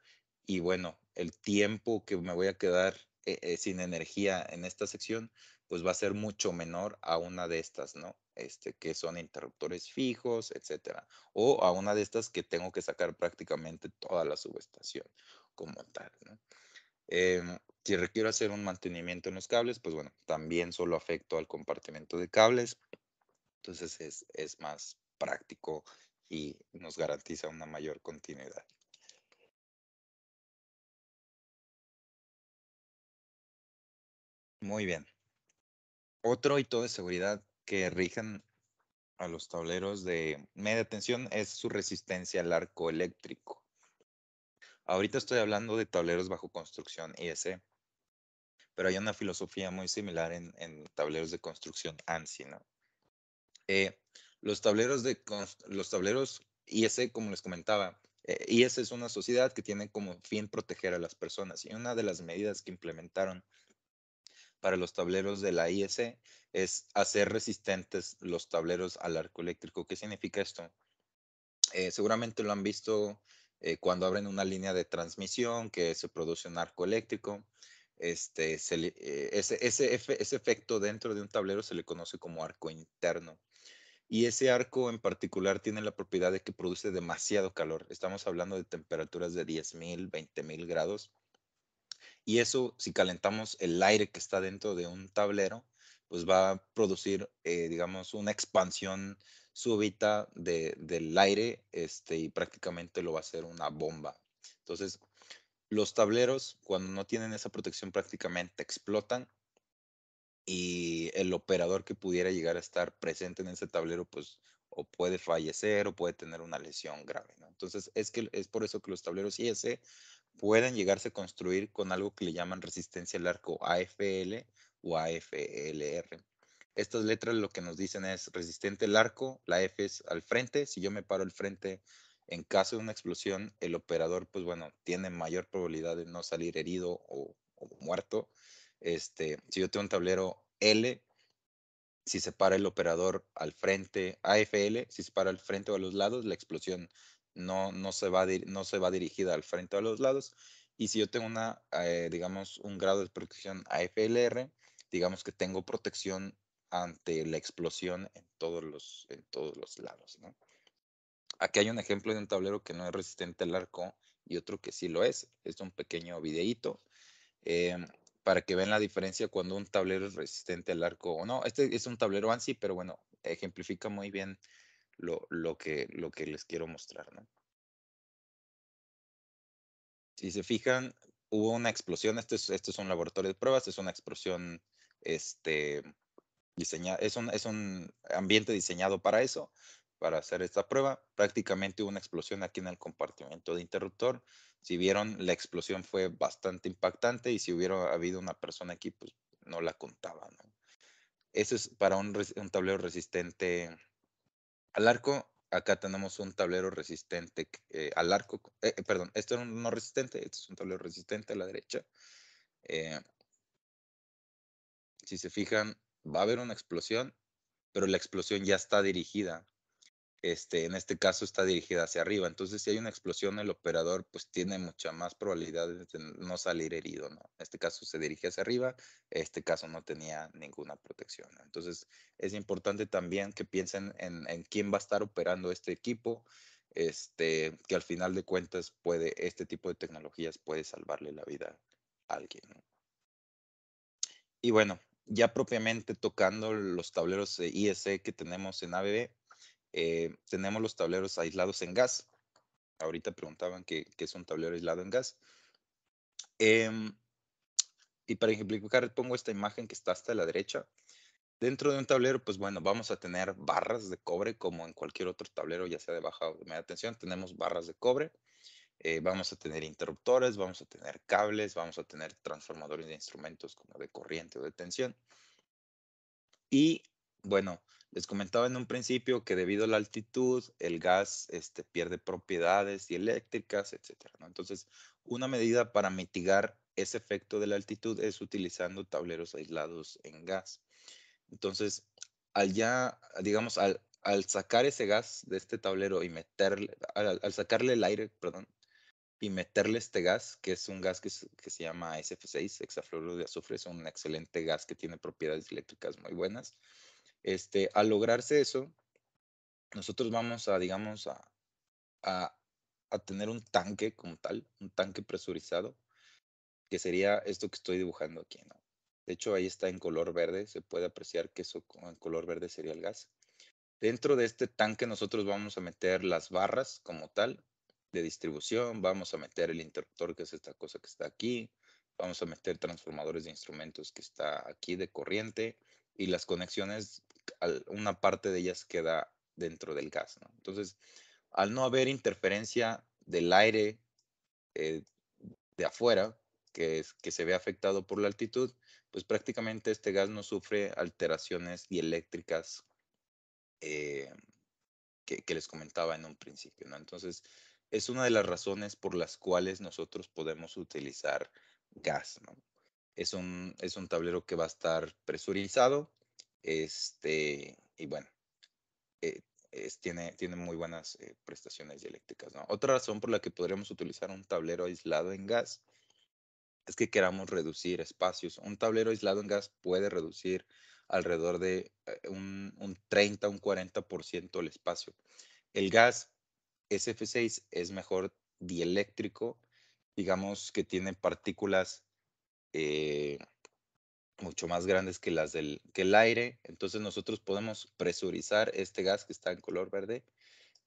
y bueno, el tiempo que me voy a quedar eh, eh, sin energía en esta sección, pues va a ser mucho menor a una de estas, ¿no? Este, que son interruptores fijos, etcétera. O a una de estas que tengo que sacar prácticamente toda la subestación como tal, ¿no? Em, si requiero hacer un mantenimiento en los cables, pues bueno, también solo afecto al compartimento de cables. Entonces es, es más práctico y nos garantiza una mayor continuidad. Muy bien. Otro hito de seguridad que rijan a los tableros de media tensión es su resistencia al arco eléctrico. Ahorita estoy hablando de tableros bajo construcción ISE, pero hay una filosofía muy similar en, en tableros de construcción ANSI. ¿no? Eh, los, tableros de, los tableros ISE, como les comentaba, eh, y es una sociedad que tiene como fin proteger a las personas y una de las medidas que implementaron para los tableros de la IS es hacer resistentes los tableros al arco eléctrico. ¿Qué significa esto? Eh, seguramente lo han visto eh, cuando abren una línea de transmisión que se produce un arco eléctrico. Este, eh, ese, ese, efecto dentro de un tablero se le conoce como arco interno. Y ese arco en particular tiene la propiedad de que produce demasiado calor. Estamos hablando de temperaturas de 10.000, 20.000 grados. Y eso, si calentamos el aire que está dentro de un tablero, pues va a producir, eh, digamos, una expansión súbita del aire este, y prácticamente lo va a hacer una bomba. Entonces, los tableros, cuando no tienen esa protección, prácticamente explotan y el operador que pudiera llegar a estar presente en ese tablero, pues o puede fallecer o puede tener una lesión grave. Entonces, es, que, es por eso que los tableros IS e pueden llegarse a construir con algo que le llaman resistencia al arco AFL o AFLR. Estas letras lo que nos dicen es resistente al arco, la F es al frente, si yo me paro al frente en caso de una explosión, el operador, pues bueno, tiene mayor probabilidad de no salir herido o, muerto. Este, si yo tengo un tablero L, si se para el operador al frente, AFL, si se para al frente o a los lados, la explosión no, se va no se va dirigida al frente o a los lados. Y si yo tengo una, eh, digamos, un grado de protección AFLR, digamos que tengo protección ante la explosión en todos los, en todos los lados. Aquí hay un ejemplo de un tablero que no es resistente al arco y otro que sí lo es. Es un pequeño videíto em, para que vean la diferencia cuando un tablero es resistente al arco o no. Este es un tablero ANSI, pero bueno, ejemplifica muy bien lo, que, lo que les quiero mostrar, Si se fijan, hubo una explosión. Este, este es, un laboratorio de pruebas, es una explosión este, diseñada, es un, ambiente diseñado para eso, para hacer esta prueba. Prácticamente hubo una explosión aquí en el compartimento de interruptor. Si vieron, la explosión fue bastante impactante y si hubiera habido una persona aquí, pues no la contaba, Eso es para un, un tablero resistente al arco, acá tenemos un tablero resistente eh, al arco. Eh, eh, perdón, esto es no resistente, esto es un tablero resistente a la derecha. si se fijan, va a haber una explosión, pero la explosión ya está dirigida este, en este caso está dirigida hacia arriba. Entonces, si hay una explosión, el operador pues tiene mucha más probabilidad de no salir herido, En este caso se dirige hacia arriba, en este caso no tenía ninguna protección. Entonces, es importante también que piensen en, quién va a estar operando este equipo, este, que al final de cuentas puede, este tipo de tecnologías puede salvarle la vida a alguien, Y bueno, ya propiamente tocando los tableros de ISE que tenemos en ABB, eh, tenemos los tableros aislados en gas. Ahorita preguntaban qué, es un tablero aislado en gas. Em, y para ejemplificar, pongo esta imagen que está hasta la derecha. Dentro de un tablero, pues bueno, vamos a tener barras de cobre como en cualquier otro tablero, ya sea de baja o de media tensión. Tenemos barras de cobre, eh, vamos a tener interruptores, vamos a tener cables, vamos a tener transformadores de instrumentos como de corriente o de tensión. Y bueno, les comentaba en un principio que debido a la altitud, el gas este, pierde propiedades dieléctricas, etc. ¿no? Entonces, una medida para mitigar ese efecto de la altitud es utilizando tableros aislados en gas. Entonces, ya digamos, al, sacar ese gas de este tablero y meterle, al, sacarle el aire, perdón, y meterle este gas, que es un gas que, que se llama SF6, hexafluoruro de azufre, es un excelente gas que tiene propiedades eléctricas muy buenas este, al lograrse eso, nosotros vamos a, digamos, a, tener un tanque como tal, un tanque presurizado, que sería esto que estoy dibujando aquí, De hecho, ahí está en color verde, se puede apreciar que eso en color verde sería el gas. Dentro de este tanque nosotros vamos a meter las barras como tal de distribución, vamos a meter el interruptor, que es esta cosa que está aquí, vamos a meter transformadores de instrumentos que está aquí de corriente, y las conexiones, una parte de ellas queda dentro del gas. ¿no? Entonces, al no haber interferencia del aire eh, de afuera, que, es, que se ve afectado por la altitud, pues prácticamente este gas no sufre alteraciones dieléctricas eh, que, les comentaba en un principio. ¿no? Entonces, es una de las razones por las cuales nosotros podemos utilizar gas. ¿no? Es un, es un tablero que va a estar presurizado. Este, y bueno, eh, es, tiene, tiene muy buenas eh, prestaciones dieléctricas. Otra razón por la que podríamos utilizar un tablero aislado en gas es que queramos reducir espacios. Un tablero aislado en gas puede reducir alrededor de eh, un, un 30, un 40% el espacio. El gas SF6 es mejor dieléctrico, digamos que tiene partículas eh, mucho más grandes que las del que el aire. Entonces nosotros podemos presurizar este gas que está en color verde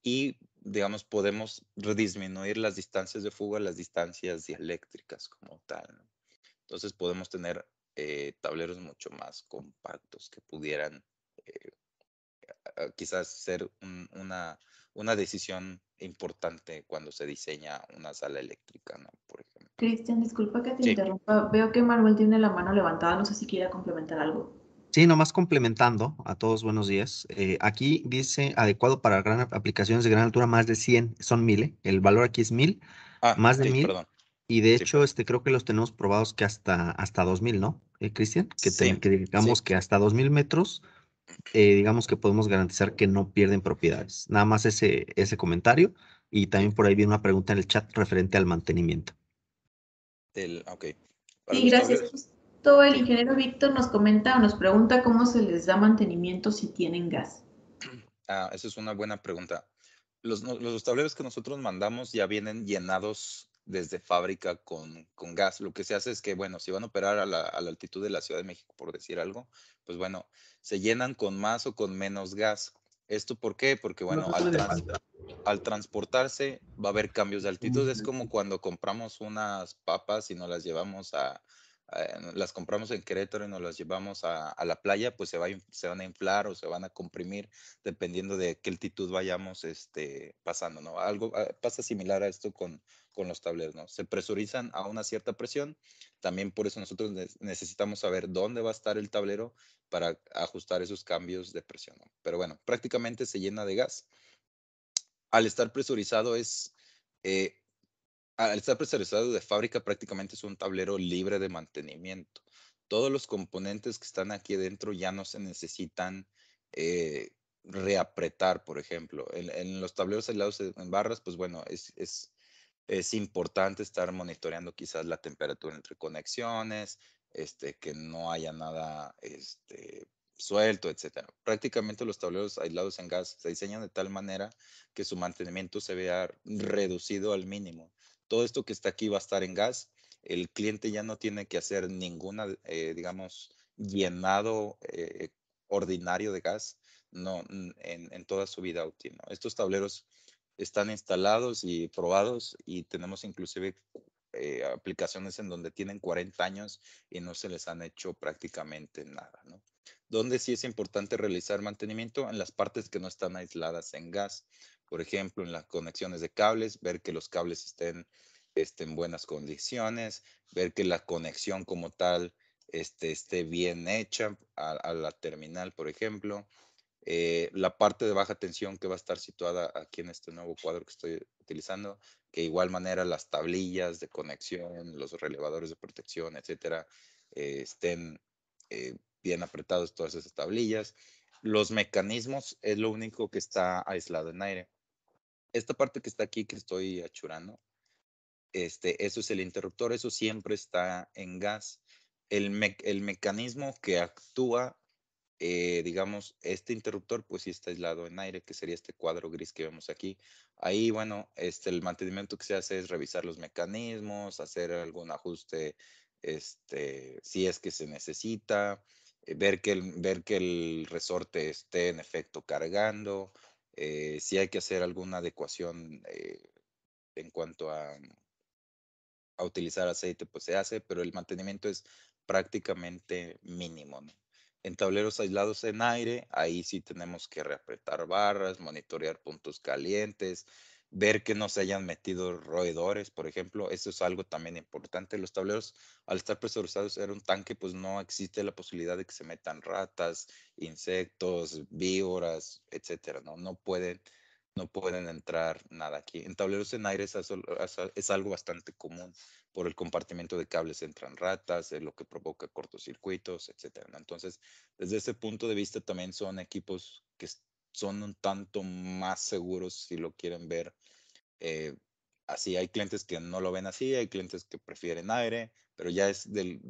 y, digamos, podemos disminuir las distancias de fuga, las distancias dieléctricas como tal. Entonces podemos tener eh, tableros mucho más compactos que pudieran eh, quizás ser una una decisión importante cuando se diseña una sala eléctrica, ¿no? Por ejemplo. Cristian, disculpa que te interrumpa. Veo que Manuel tiene la mano levantada, no sé si quiera complementar algo. Sí, nomás complementando a todos, buenos días. Eh, aquí dice adecuado para gran, aplicaciones de gran altura, más de 100, son 1000, ¿eh? el valor aquí es mil. Ah, más de mil. Y de hecho, este, creo que los tenemos probados que hasta, hasta 2000, ¿no, eh, Cristian? Que, te, que digamos que hasta 2000 metros eh, digamos que podemos garantizar que no pierden propiedades. Nada más ese, ese comentario. Y también por ahí viene una pregunta en el chat referente al mantenimiento. El, okay. Sí, gracias. Todo el ingeniero Víctor nos comenta o nos pregunta cómo se les da mantenimiento si tienen gas. Ah, esa es una buena pregunta. Los, los tableros que nosotros mandamos ya vienen llenados desde fábrica con, gas. Lo que se hace es que, bueno, si van a operar a la, altitud de la Ciudad de México, por decir algo, pues bueno, se llenan con más o con menos gas. ¿Esto por qué? Porque, bueno, pues al, transportarse va a haber cambios de altitud. Es como cuando compramos unas papas y nos las llevamos a, eh, las compramos en Querétaro y nos las llevamos a, la playa, pues se, va, se van a inflar o se van a comprimir dependiendo de qué altitud vayamos este, pasando, ¿no? Algo eh, pasa similar a esto con, con los tableros, ¿no? Se presurizan a una cierta presión, también por eso nosotros necesitamos saber dónde va a estar el tablero para ajustar esos cambios de presión, ¿no? Pero bueno, prácticamente se llena de gas. Al estar presurizado es, eh, al estar presurizado de fábrica prácticamente es un tablero libre de mantenimiento. Todos los componentes que están aquí dentro ya no se necesitan eh, reapretar, por ejemplo. En, en, los tableros aislados en barras, pues bueno, es, es, es importante estar monitoreando quizás la temperatura entre conexiones, este, que no haya nada este, suelto, etc. Prácticamente los tableros aislados en gas se diseñan de tal manera que su mantenimiento se vea reducido al mínimo. Todo esto que está aquí va a estar en gas. El cliente ya no tiene que hacer ninguna, eh, digamos, llenado eh, ordinario de gas no, en, toda su vida útil. Estos tableros están instalados y probados y tenemos inclusive eh, aplicaciones en donde tienen 40 años y no se les han hecho prácticamente nada, ¿no? Donde sí es importante realizar mantenimiento en las partes que no están aisladas en gas. Por ejemplo, en las conexiones de cables, ver que los cables estén, estén en buenas condiciones, ver que la conexión como tal este, esté bien hecha a la terminal, por ejemplo. Eh, la parte de baja tensión que va a estar situada aquí en este nuevo cuadro que estoy utilizando, que igual manera las tablillas de conexión, los relevadores de protección, etcétera, eh, estén eh, bien apretados todas esas tablillas. Los mecanismos es lo único que está aislado en aire. Esta parte que está aquí que estoy achurando, este, eso es el interruptor, eso siempre está en gas. El, el mecanismo que actúa eh, digamos, este interruptor pues sí está aislado en aire, que sería este cuadro gris que vemos aquí. Ahí, bueno, este, el mantenimiento que se hace es revisar los mecanismos, hacer algún ajuste, este, si es que se necesita, eh, ver, que el, ver que el resorte esté en efecto cargando, eh, si hay que hacer alguna adecuación en cuanto a, a utilizar aceite, pues se hace, pero el mantenimiento es prácticamente mínimo, ¿no? En tableros aislados en aire, ahí sí tenemos que reapretar barras, monitorear puntos calientes, ver que no se hayan metido roedores, por ejemplo, eso es algo también importante. Los tableros, al estar presurizados, era un tanque, pues no existe la posibilidad de que se metan ratas, insectos, víboras, etcétera, ¿no? No pueden no pueden entrar nada aquí. En tableros en aire es, algo bastante común. Por el compartimiento de cables entran ratas, es eh, lo que provoca cortocircuitos, etc. Entonces, desde ese punto de vista también son equipos que son un tanto más seguros si lo quieren ver. Eh, así, hay clientes que no lo ven así, hay clientes que prefieren aire, pero ya es del,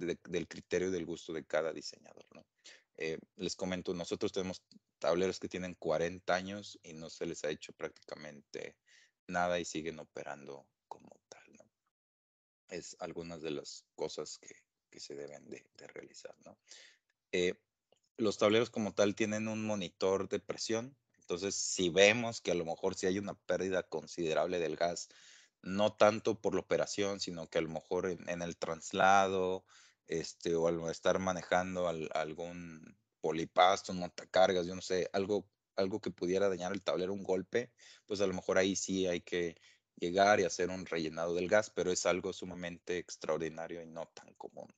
criterio del gusto de cada diseñador. Eh, les comento, nosotros tenemos tableros que tienen 40 años y no se les ha hecho prácticamente nada y siguen operando como tal, ¿no? Es algunas de las cosas que, se deben de, realizar, ¿no? Eh, los tableros como tal tienen un monitor de presión, entonces si vemos que a lo mejor si hay una pérdida considerable del gas, no tanto por la operación, sino que a lo mejor en, el traslado, este, o al estar manejando algún polipastos, montacargas, yo no sé, algo, algo que pudiera dañar el tablero, un golpe, pues a lo mejor ahí sí hay que llegar y hacer un rellenado del gas, pero es algo sumamente extraordinario y no tan común.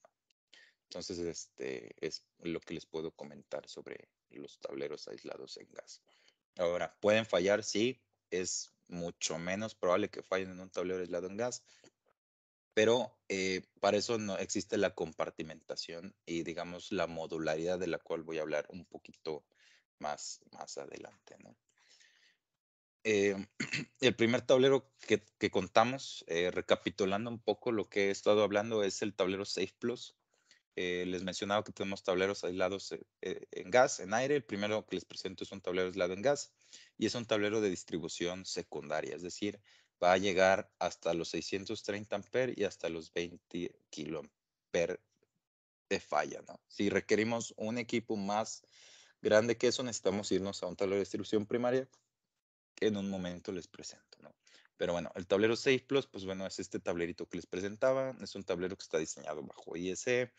Entonces, este es lo que les puedo comentar sobre los tableros aislados en gas. Ahora, ¿pueden fallar? Sí, es mucho menos probable que fallen en un tablero aislado en gas, pero eh, para eso no existe la compartimentación y digamos la modularidad de la cual voy a hablar un poquito más, más adelante. ¿no? Eh, el primer tablero que, contamos, eh, recapitulando un poco lo que he estado hablando, es el tablero Safe Plus. les mencionaba que tenemos tableros aislados en gas, en aire. El primero que les presento es un tablero aislado en gas y es un tablero de distribución secundaria, es decir, va a llegar hasta los 630 amperes y hasta los 20 kiloamperes de falla. ¿no? Si requerimos un equipo más grande que eso, necesitamos irnos a un tablero de distribución primaria que en un momento les presento. ¿no? Pero bueno, el tablero 6 Plus, pues bueno, es este tablerito que les presentaba. Es un tablero que está diseñado bajo ISE,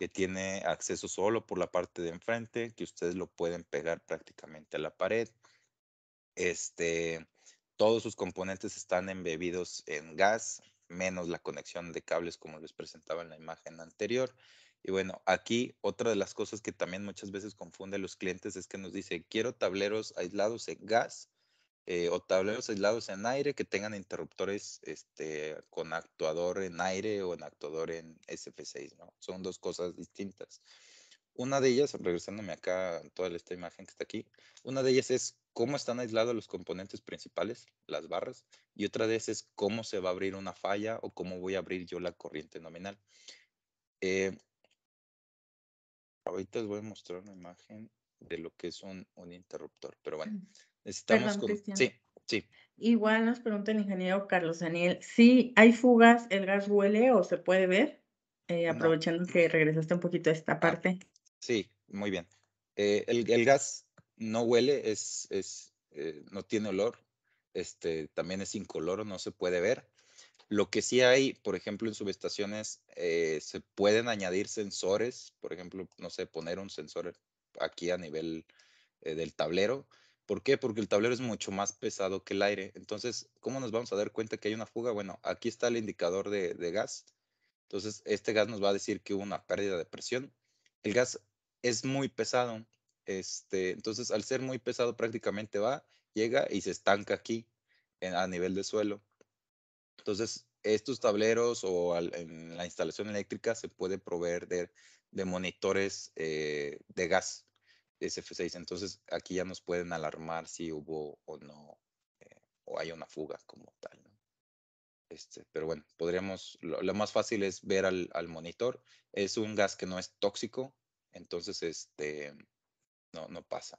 que tiene acceso solo por la parte de enfrente, que ustedes lo pueden pegar prácticamente a la pared. Este, todos sus componentes están embebidos en gas, menos la conexión de cables como les presentaba en la imagen anterior. Y bueno, aquí otra de las cosas que también muchas veces confunde a los clientes es que nos dice, quiero tableros aislados en gas eh, o tableros aislados en aire que tengan interruptores este, con actuador en aire o en actuador en SF6, Son dos cosas distintas. Una de ellas, regresándome acá a toda esta imagen que está aquí, una de ellas es cómo están aislados los componentes principales, las barras, y otra vez es cómo se va a abrir una falla o cómo voy a abrir yo la corriente nominal. Eh, ahorita les voy a mostrar una imagen de lo que es un, interruptor, pero bueno, mm. necesitamos... sí, sí. Igual nos pregunta el ingeniero Carlos Daniel, si hay fugas, el gas huele o se puede ver, eh, aprovechando que regresaste un poquito a esta ah, parte. sí, muy bien. Eh, el, el gas no huele, es, es, eh, no tiene olor, este, también es incoloro, no se puede ver. Lo que sí hay, por ejemplo, en subestaciones eh, se pueden añadir sensores, por ejemplo, no sé, poner un sensor aquí a nivel eh, del tablero. ¿Por qué? Porque el tablero es mucho más pesado que el aire. Entonces, ¿cómo nos vamos a dar cuenta que hay una fuga? Bueno, aquí está el indicador de, de gas. Entonces, este gas nos va a decir que hubo una pérdida de presión. El gas es muy pesado, este, entonces, al ser muy pesado, prácticamente va, llega y se estanca aquí a nivel de suelo. Entonces, estos tableros o en la instalación eléctrica se puede proveer de, de monitores eh, de gas SF6. Entonces, aquí ya nos pueden alarmar si hubo o no, eh, o hay una fuga como tal. Este, pero bueno, podríamos, lo, más fácil es ver al, al, monitor. Es un gas que no es tóxico, entonces este, no, no pasa.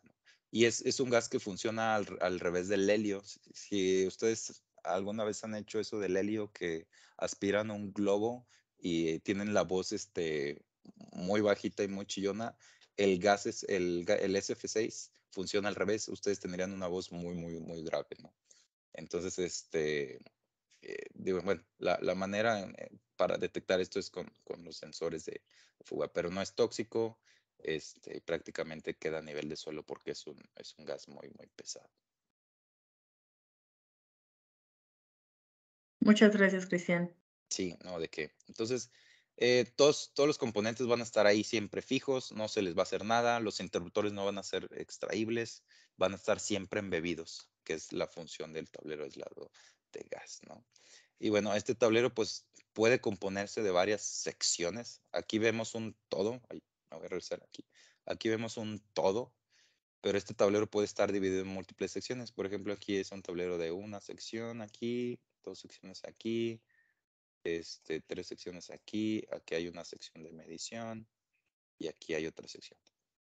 Y es, un gas que funciona al, revés del helio. Si, ustedes alguna vez han hecho eso del helio, que aspiran un globo y tienen la voz este, muy bajita y muy chillona, el gas es, el, el SF6 funciona al revés. Ustedes tendrían una voz muy, muy, muy grave, Entonces, este, eh, bueno, la, manera eh, para detectar esto es con, los sensores de fuga, pero no es tóxico, este, prácticamente queda a nivel de suelo porque es un, es un gas muy, muy pesado. Muchas gracias, Cristian. Sí, no, de qué. Entonces, eh, todos, todos los componentes van a estar ahí siempre fijos, no se les va a hacer nada, los interruptores no van a ser extraíbles, van a estar siempre embebidos, que es la función del tablero aislado de gas, ¿no? Y bueno, este tablero pues puede componerse de varias secciones. Aquí vemos un todo, a aquí. Aquí vemos un todo, pero este tablero puede estar dividido en múltiples secciones. Por ejemplo, aquí es un tablero de una sección aquí, dos secciones aquí, este, tres secciones aquí, aquí hay una sección de medición y aquí hay otra sección.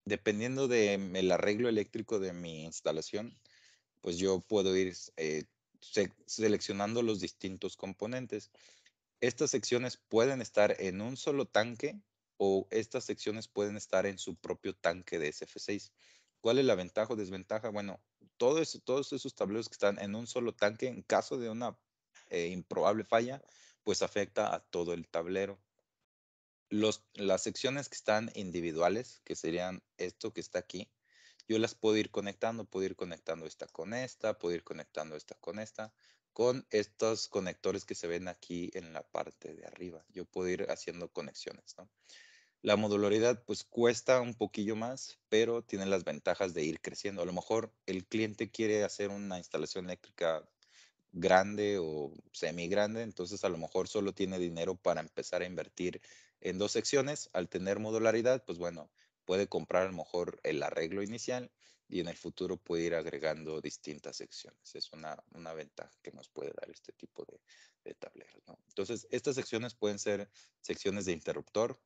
Dependiendo del el arreglo eléctrico de mi instalación, pues yo puedo ir eh, seleccionando los distintos componentes. Estas secciones pueden estar en un solo tanque o estas secciones pueden estar en su propio tanque de SF6. ¿Cuál es la ventaja o desventaja? Bueno, todos esos tableros que están en un solo tanque, en caso de una eh, improbable falla, pues afecta a todo el tablero. Los, las secciones que están individuales, que serían esto que está aquí, yo las puedo ir conectando, puedo ir conectando esta con esta, puedo ir conectando esta con esta, con estos conectores que se ven aquí en la parte de arriba. Yo puedo ir haciendo conexiones, ¿no? La modularidad pues cuesta un poquillo más, pero tiene las ventajas de ir creciendo. A lo mejor el cliente quiere hacer una instalación eléctrica grande o semi grande, entonces a lo mejor solo tiene dinero para empezar a invertir en dos secciones. Al tener modularidad, pues bueno, puede comprar a lo mejor el arreglo inicial y en el futuro puede ir agregando distintas secciones. Es una, ventaja que nos puede dar este tipo de, de tableros. Entonces, estas secciones pueden ser secciones de interruptor,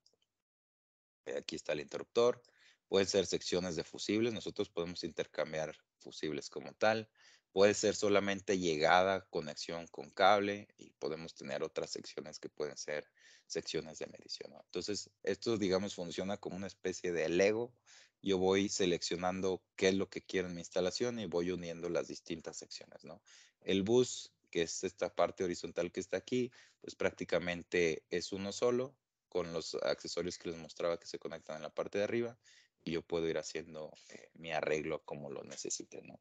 eh, aquí está el interruptor, pueden ser secciones de fusibles, nosotros podemos intercambiar fusibles como tal, puede ser solamente llegada, conexión con cable y podemos tener otras secciones que pueden ser secciones de medición. Entonces, esto, digamos, funciona como una especie de Lego. Yo voy seleccionando qué es lo que quiero en mi instalación y voy uniendo las distintas secciones, ¿no? El bus, que es esta parte horizontal que está aquí, pues prácticamente es uno solo con los accesorios que les mostraba que se conectan en la parte de arriba y yo puedo ir haciendo eh, mi arreglo como lo necesite, ¿no?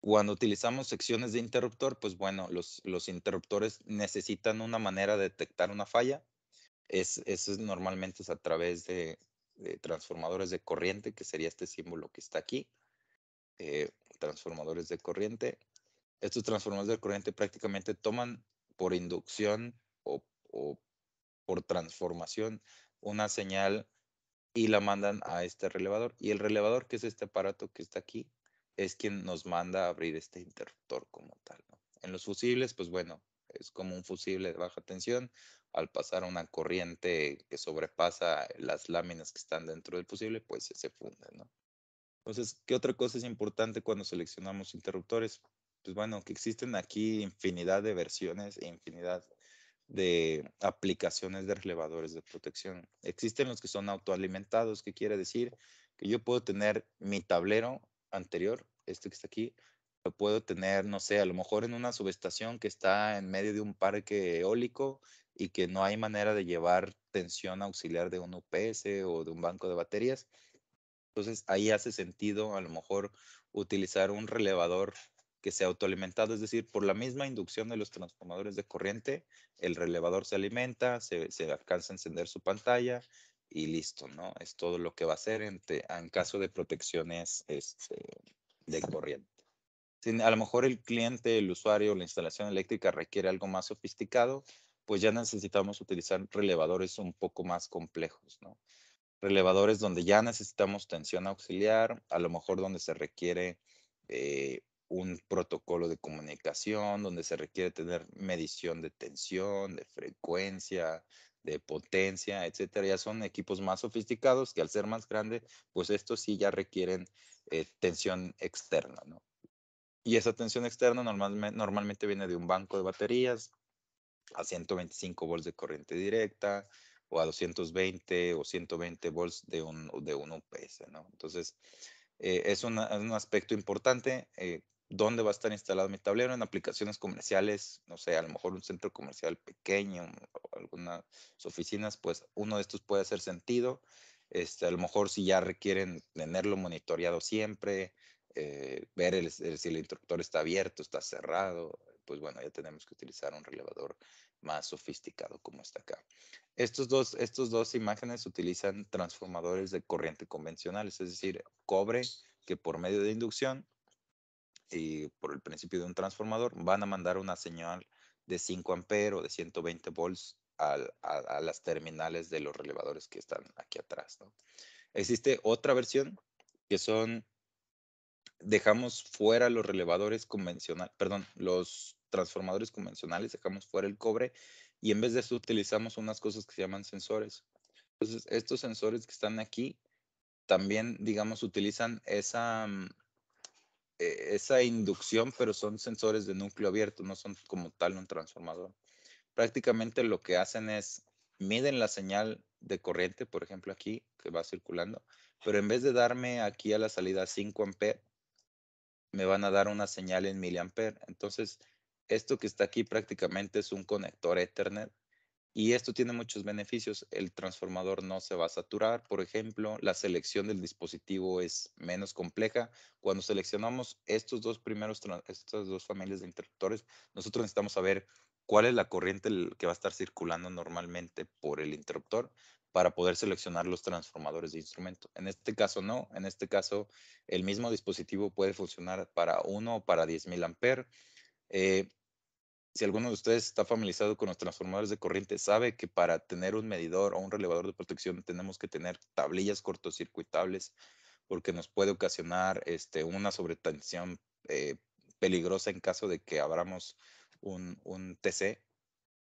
Cuando utilizamos secciones de interruptor, pues bueno, los, interruptores necesitan una manera de detectar una falla. eso es normalmente es a través de, transformadores de corriente, que sería este símbolo que está aquí. Eh, transformadores de corriente. Estos transformadores de corriente prácticamente toman por inducción o o por transformación una señal y la mandan a este relevador. Y el relevador, que es este aparato que está aquí, es quien nos manda a abrir este interruptor como tal. En los fusibles, pues bueno, es como un fusible de baja tensión. Al pasar una corriente que sobrepasa las láminas que están dentro del fusible, pues se funde, ¿no? Entonces, ¿qué otra cosa es importante cuando seleccionamos interruptores? Pues bueno, que existen aquí infinidad de versiones e infinidad de aplicaciones de relevadores de protección. Existen los que son autoalimentados, que quiere decir que yo puedo tener mi tablero anterior, este que está aquí, lo puedo tener, no sé, a lo mejor en una subestación que está en medio de un parque eólico y que no hay manera de llevar tensión auxiliar de un UPS o de un banco de baterías. Entonces ahí hace sentido a lo mejor utilizar un relevador que se autoalimentado, es decir, por la misma inducción de los transformadores de corriente, el relevador se alimenta, se, alcanza a encender su pantalla y listo, ¿no? Es todo lo que va a hacer en, caso de protecciones este, de corriente. Si a lo mejor el cliente, el usuario, la instalación eléctrica requiere algo más sofisticado, pues ya necesitamos utilizar relevadores un poco más complejos, ¿no? Relevadores donde ya necesitamos tensión auxiliar, a lo mejor donde se requiere eh, un protocolo de comunicación donde se requiere tener medición de tensión, de frecuencia, de potencia, etcétera. Ya son equipos más sofisticados que al ser más grandes, pues estos sí ya requieren eh, tensión externa, ¿no? Y esa tensión externa normalmente, viene de un banco de baterías a 125 volts de corriente directa o a 220 o 120 volts de un, de un UPS, ¿no? Entonces, eh, es, un aspecto importante eh, dónde va a estar instalado mi tablero, en aplicaciones comerciales, no sé, a lo mejor un centro comercial pequeño, o algunas oficinas, pues uno de estos puede hacer sentido. Este, a lo mejor si ya requieren tenerlo monitoreado siempre, eh, ver si el interruptor está abierto, está cerrado, pues bueno, ya tenemos que utilizar un relevador más sofisticado como está acá. Estos dos, estos dos imágenes utilizan transformadores de corriente convencionales, es decir, cobre que por medio de inducción y por el principio de un transformador, van a mandar una señal de 5 amperes o de 120 volts a, las terminales de los relevadores que están aquí atrás. ¿no? Existe otra versión que son, dejamos fuera los relevadores convencionales, perdón, los transformadores convencionales, dejamos fuera el cobre y en vez de eso utilizamos unas cosas que se llaman sensores. Entonces, estos sensores que están aquí también, digamos, utilizan esa, mm, e-, esa inducción, pero son sensores de núcleo abierto, no son como tal un transformador. Prácticamente lo que hacen es miden la señal de corriente, por ejemplo aquí, que va circulando, pero en vez de darme aquí a la salida 5 A, me van a dar una señal en miliamper. Entonces, esto que está aquí prácticamente es un conector Ethernet y esto tiene muchos beneficios. El transformador no se va a saturar, por ejemplo, la selección del dispositivo es menos compleja. Cuando seleccionamos estos dos primeros, estas dos familias de interruptores, nosotros necesitamos saber cuál es la corriente que va a estar circulando normalmente por el interruptor para poder seleccionar los transformadores de instrumento. En este caso no, en este caso el mismo dispositivo puede funcionar para 1 o para 10.000 amperes. Eh, si alguno de ustedes está familiarizado con los transformadores de corriente, sabe que para tener un medidor o un relevador de protección tenemos que tener tablillas cortocircuitables porque nos puede ocasionar este, una sobretensión eh, peligrosa en caso de que abramos un, TC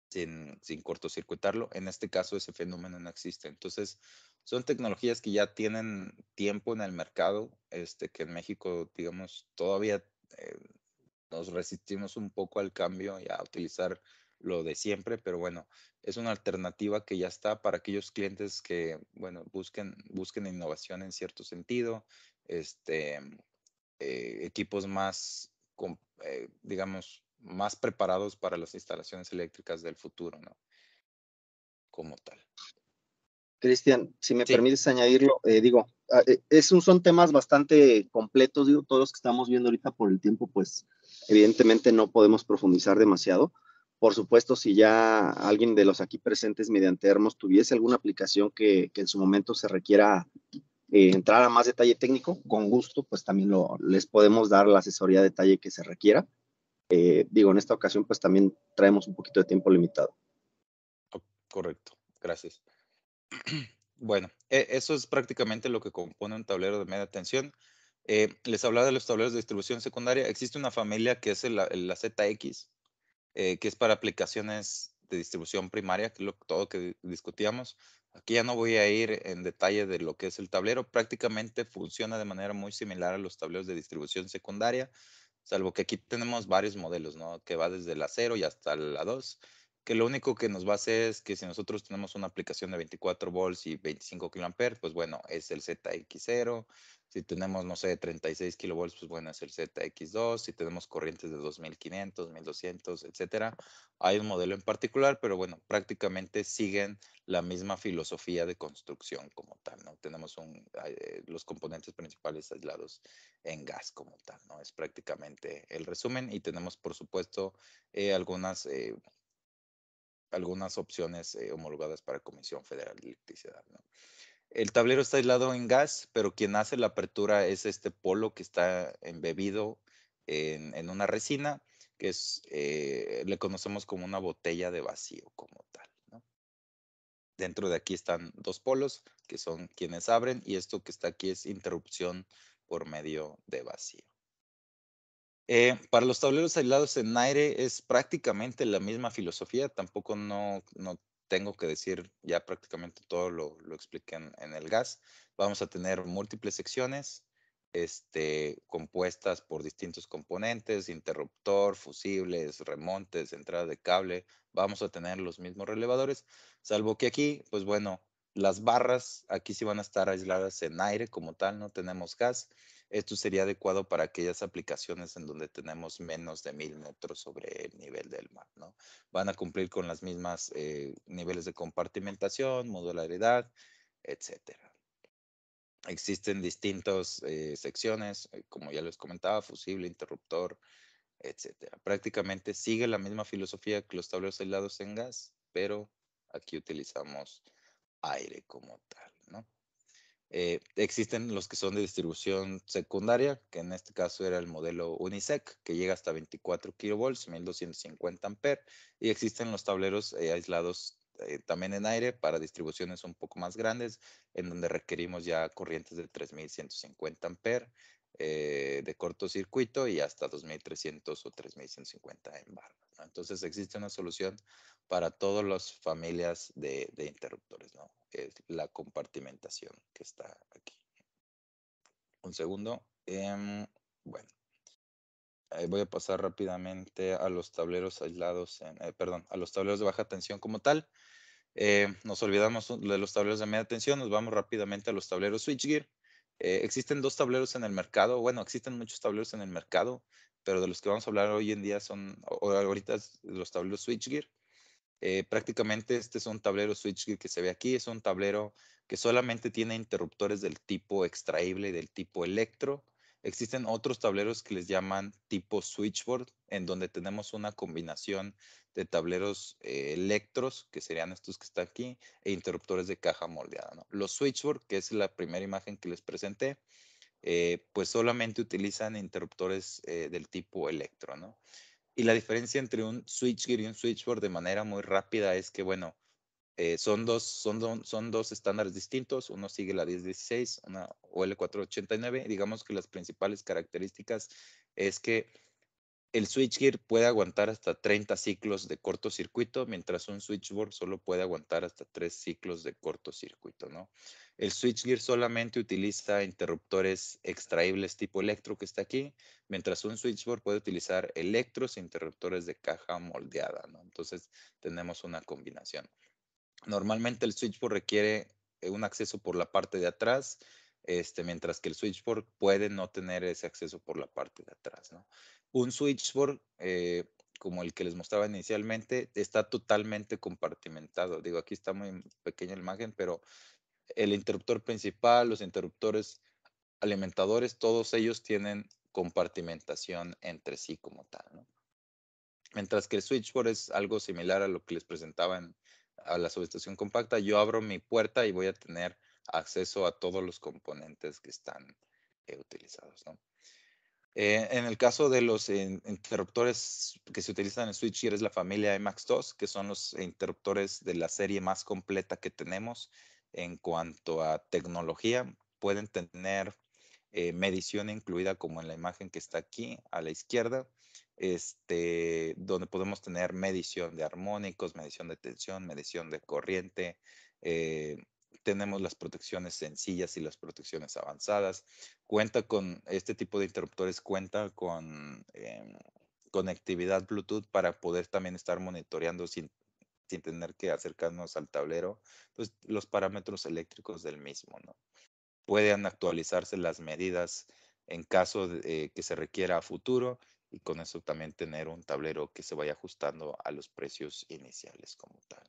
sin, cortocircuitarlo. En este caso ese fenómeno no existe. Entonces son tecnologías que ya tienen tiempo en el mercado, este, que en México, digamos, todavía eh, nos resistimos un poco al cambio y a utilizar lo de siempre, pero bueno, es una alternativa que ya está para aquellos clientes que, bueno, busquen, busquen innovación en cierto sentido, este, eh, equipos más, eh, digamos, más preparados para las instalaciones eléctricas del futuro, ¿no? Como tal. Cristian, si me permites añadirlo, eh, digo, ah, es un, son temas bastante completos, digo, todos los que estamos viendo ahorita por el tiempo, pues Evidentemente no podemos profundizar demasiado. Por supuesto, si ya alguien de los aquí presentes mediante Hermos tuviese alguna aplicación que, en su momento se requiera eh, entrar a más detalle técnico, con gusto, pues también lo, les podemos dar la asesoría de detalle que se requiera. Eh, digo, en esta ocasión, pues también traemos un poquito de tiempo limitado. Correcto, gracias. Bueno, e-, eso es prácticamente lo que compone un tablero de media tensión. Eh, les hablaba de los tableros de distribución secundaria. Existe una familia que es la ZX, eh, que es para aplicaciones de distribución primaria, que es lo, que discutíamos. Aquí ya no voy a ir en detalle de lo que es el tablero. Prácticamente funciona de manera muy similar a los tableros de distribución secundaria, salvo que aquí tenemos varios modelos, ¿no? Que va desde la 0 y hasta la 2, que lo único que nos va a hacer es que si nosotros tenemos una aplicación de 24 volts y 25 kiloamperes, pues bueno, es el ZX0, si tenemos, no sé, 36 kilovolts, pues bueno, es el ZX2. Si tenemos corrientes de 2500, 1200, etcétera. Hay un modelo en particular, pero bueno, prácticamente siguen la misma filosofía de construcción como tal, ¿no? Tenemos eh, los componentes principales aislados en gas como tal, ¿no? Es prácticamente el resumen y tenemos, por supuesto, eh, algunas. Eh, algunas opciones homologadas para Comisión Federal de Electricidad. ¿no? el tablero está aislado en gas, pero quien hace la apertura es este polo que está embebido en, una resina, que eh, le conocemos como una botella de vacío como tal. Dentro de aquí están dos polos, que son quienes abren, y esto que está aquí es interrupción por medio de vacío. Eh, para los tableros aislados en aire es prácticamente la misma filosofía, tampoco no, no tengo que decir, ya prácticamente todo lo, lo expliqué en, el gas. Vamos a tener múltiples secciones este, compuestas por distintos componentes, interruptor, fusibles, remontes, entrada de cable. Vamos a tener los mismos relevadores, salvo que aquí, pues bueno, las barras aquí sí van a estar aisladas en aire como tal, no tenemos gas. Esto sería adecuado para aquellas aplicaciones en donde tenemos menos de mil metros sobre el nivel del mar, ¿no? Van a cumplir con las mismas eh, niveles de compartimentación, modularidad, etcétera. Existen distintas eh, secciones, eh, como ya les comentaba, fusible, interruptor, etcétera. Prácticamente sigue la misma filosofía que los tableros aislados en gas, pero aquí utilizamos aire como tal, ¿no? Eh, existen los que son de distribución secundaria, que en este caso era el modelo Unisec, que llega hasta 24 kilovolts, 1250 amperes, y existen los tableros eh, aislados eh, también en aire para distribuciones un poco más grandes, en donde requerimos ya corrientes de 3150 amperes eh, de cortocircuito y hasta 2300 o 3150 en barra. Entonces existe una solución para todas las familias de, interruptores, Es la compartimentación que está aquí. Un segundo. Em, bueno. voy a pasar rápidamente a los tableros aislados, eh, perdón, a los tableros de baja tensión como tal. Eh, nos olvidamos de los tableros de media tensión, nos vamos rápidamente a los tableros switchgear. Eh, existen dos tableros en el mercado, bueno, existen muchos tableros en el mercado, pero de los que vamos a hablar hoy en día son, ahorita los tableros Switchgear. Eh, prácticamente este es un tablero Switchgear que se ve aquí, es un tablero que solamente tiene interruptores del tipo extraíble y del tipo electro. Existen otros tableros que les llaman tipo switchboard, en donde tenemos una combinación de tableros eh, electros, que serían estos que están aquí, e interruptores de caja moldeada. Los switchboard, que es la primera imagen que les presenté, eh, pues solamente utilizan interruptores eh, del tipo electro, Y la diferencia entre un switchgear y un switchboard de manera muy rápida es que, bueno, eh, son, dos, son, son dos estándares distintos, uno sigue la 1016 una, o 489 Digamos que las principales características es que el switchgear puede aguantar hasta 30 ciclos de cortocircuito, mientras un switchboard solo puede aguantar hasta 3 ciclos de cortocircuito, ¿no? El switchgear solamente utiliza interruptores extraíbles tipo electro que está aquí, mientras un switchboard puede utilizar electros e interruptores de caja moldeada, Entonces tenemos una combinación. Normalmente el switchboard requiere eh, un acceso por la parte de atrás, este, mientras que el switchboard puede no tener ese acceso por la parte de atrás. Un switchboard, eh, como el que les mostraba inicialmente, está totalmente compartimentado. Digo, aquí está muy pequeña la imagen, pero el interruptor principal, los interruptores alimentadores, todos ellos tienen compartimentación entre sí como tal. Mientras que el switchboard es algo similar a lo que les presentaba en, a la subestación compacta, yo abro mi puerta y voy a tener acceso a todos los componentes que están eh, utilizados. Eh, en el caso de los interruptores que se utilizan en switchgear es la familia imax 2 que son los interruptores de la serie más completa que tenemos en cuanto a tecnología. Pueden tener eh, medición incluida como en la imagen que está aquí a la izquierda. Este, donde podemos tener medición de armónicos, medición de tensión, medición de corriente. Eh, tenemos las protecciones sencillas y las protecciones avanzadas. Cuenta con, este tipo de interruptores cuenta con em, conectividad Bluetooth para poder también estar monitoreando sin, tener que acercarnos al tablero, pues, los parámetros eléctricos del mismo, Pueden actualizarse las medidas en caso de, eh, que se requiera a futuro y con eso también tener un tablero que se vaya ajustando a los precios iniciales como tal.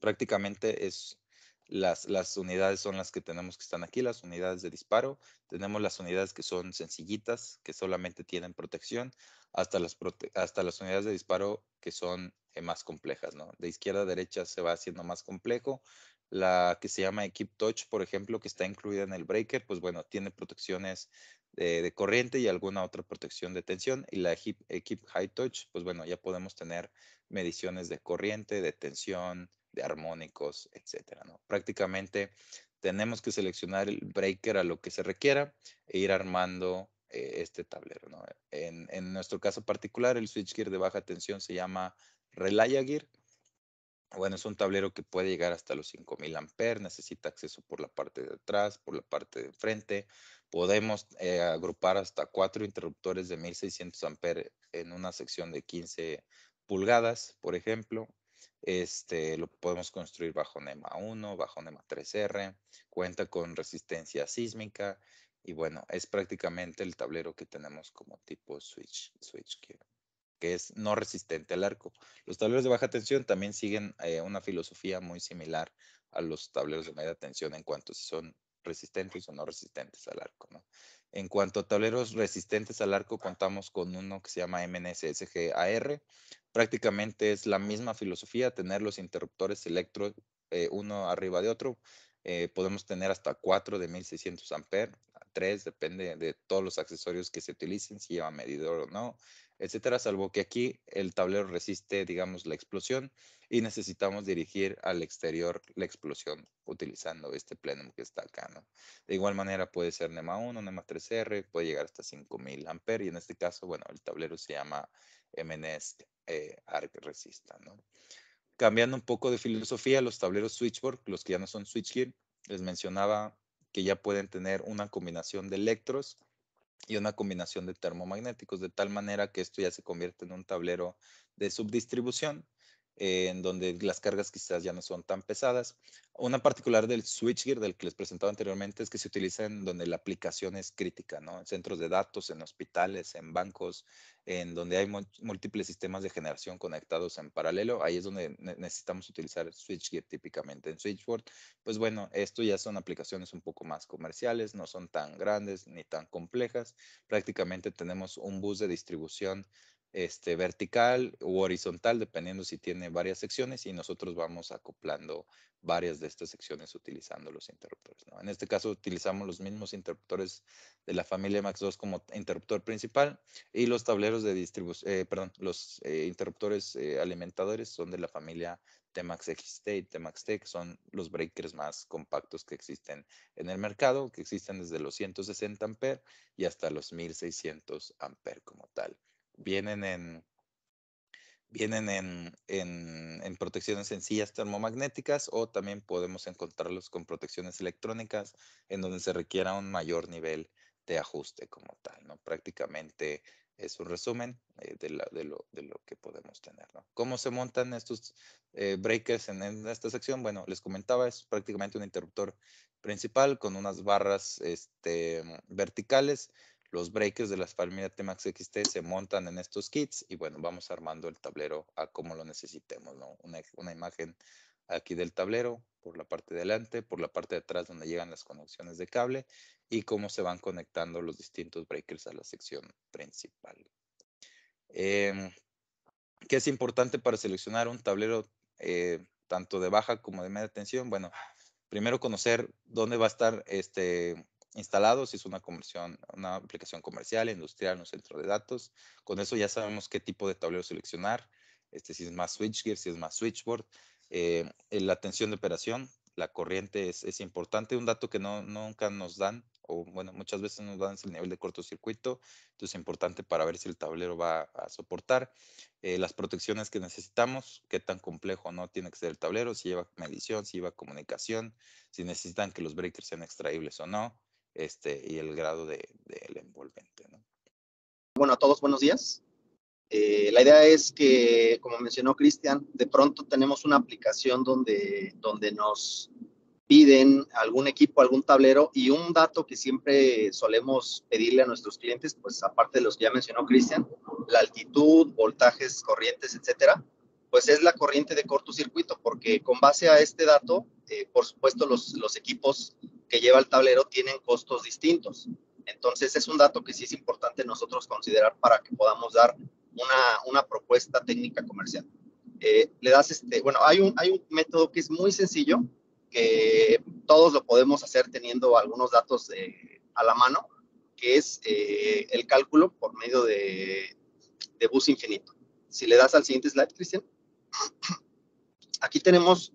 Prácticamente es las, unidades son las que tenemos que están aquí, las unidades de disparo. Tenemos las unidades que son sencillitas, que solamente tienen protección, hasta las, hasta las unidades de disparo que son eh, más complejas, ¿no? De izquierda a derecha se va haciendo más complejo. La que se llama Equip Touch, por ejemplo, que está incluida en el breaker, pues bueno, tiene protecciones eh, de, corriente y alguna otra protección de tensión. Y la Equip High Touch, pues bueno, ya podemos tener mediciones de corriente, de tensión, de armónicos, etcétera. Prácticamente tenemos que seleccionar el breaker a lo que se requiera e ir armando eh, este tablero. En, en, nuestro caso particular, el switch gear de baja tensión se llama Relaya Gear. Bueno, es un tablero que puede llegar hasta los 5000 amperes, necesita acceso por la parte de atrás, por la parte de enfrente, Podemos eh, agrupar hasta cuatro interruptores de 1600 amperes en una sección de 15 pulgadas, por ejemplo. Este, lo podemos construir bajo NEMA 1, bajo NEMA 3R, cuenta con resistencia sísmica y bueno, es prácticamente el tablero que tenemos como tipo switch, switch que, que es no resistente al arco. Los tableros de baja tensión también siguen eh, una filosofía muy similar a los tableros de media tensión en cuanto si son resistentes o no resistentes al arco. En cuanto a tableros resistentes al arco, contamos con uno que se llama MNSSGAR. Prácticamente es la misma filosofía, tener los interruptores electro eh, uno arriba de otro. Eh, podemos tener hasta cuatro de 1600 amperes, tres, depende de todos los accesorios que se utilicen, si lleva medidor o no, etcétera, salvo que aquí el tablero resiste, digamos, la explosión y necesitamos dirigir al exterior la explosión utilizando este plenum que está acá, De igual manera puede ser NEMA 1, NEMA 3R, puede llegar hasta 5000 amperes y en este caso, bueno, el tablero se llama MNS eh, ARC Resista, Cambiando un poco de filosofía, los tableros switchboard, los que ya no son switchgear, les mencionaba que ya pueden tener una combinación de electros y una combinación de termomagnéticos, de tal manera que esto ya se convierte en un tablero de subdistribución en donde las cargas quizás ya no son tan pesadas. Una particular del switchgear del que les presentaba anteriormente es que se utiliza en donde la aplicación es crítica, ¿no? En centros de datos, en hospitales, en bancos, en donde hay múltiples sistemas de generación conectados en paralelo, ahí es donde necesitamos utilizar switchgear típicamente. En switchboard, pues bueno, esto ya son aplicaciones un poco más comerciales, no son tan grandes ni tan complejas. Prácticamente tenemos un bus de distribución este, vertical u horizontal, dependiendo si tiene varias secciones, y nosotros vamos acoplando varias de estas secciones utilizando los interruptores. En este caso utilizamos los mismos interruptores de la familia MAX2 como interruptor principal y los tableros de distribución, eh, los eh, interruptores eh, alimentadores son de la familia Temax XT y Temax T, que son los breakers más compactos que existen en el mercado, que existen desde los 160 A y hasta los 1600 A como tal vienen en, vienen en, en, en, protecciones sencillas termomagnéticas o también podemos encontrarlos con protecciones electrónicas en donde se requiera un mayor nivel de ajuste como tal, ¿no? Prácticamente es un resumen eh, de, la, de, lo, de, lo, que podemos tener, ¿no? ¿Cómo se montan estos eh, breakers en, en, esta sección? Bueno, les comentaba, es prácticamente un interruptor principal con unas barras este, verticales los breakers de las T-Max XT se montan en estos kits y bueno, vamos armando el tablero a como lo necesitemos, Una, imagen aquí del tablero, por la parte de delante, por la parte de atrás donde llegan las conexiones de cable y cómo se van conectando los distintos breakers a la sección principal. Em, ¿Qué es importante para seleccionar un tablero eh, tanto de baja como de media tensión? Bueno, primero conocer dónde va a estar este, instalados, si es una, conversión, una aplicación comercial, industrial, un centro de datos. Con eso ya sabemos qué tipo de tablero seleccionar, este, si es más switchgear, si es más switchboard. Eh, la tensión de operación, la corriente es, importante, un dato que no, nunca nos dan, o bueno, muchas veces nos dan el nivel de cortocircuito, entonces es importante para ver si el tablero va a soportar. Eh, las protecciones que necesitamos, qué tan complejo no tiene que ser el tablero, si lleva medición, si lleva comunicación, si necesitan que los breakers sean extraíbles o no, este, y el grado del envolvente. Bueno, a todos buenos días. Eh, la idea es que, como mencionó Cristian, de pronto tenemos una aplicación donde, donde nos piden algún equipo, algún tablero y un dato que siempre solemos pedirle a nuestros clientes, pues aparte de los que ya mencionó Cristian, la altitud, voltajes, corrientes, etcétera, pues es la corriente de cortocircuito, porque con base a este dato, eh, por supuesto, los, los equipos que lleva el tablero tienen costos distintos. Entonces es un dato que sí es importante nosotros considerar para que podamos dar una, una propuesta técnica comercial. Eh, le das este, bueno, hay un, hay un método que es muy sencillo, que todos lo podemos hacer teniendo algunos datos eh, a la mano, que es eh, el cálculo por medio de, de bus infinito. Si le das al siguiente slide, Cristian, aquí tenemos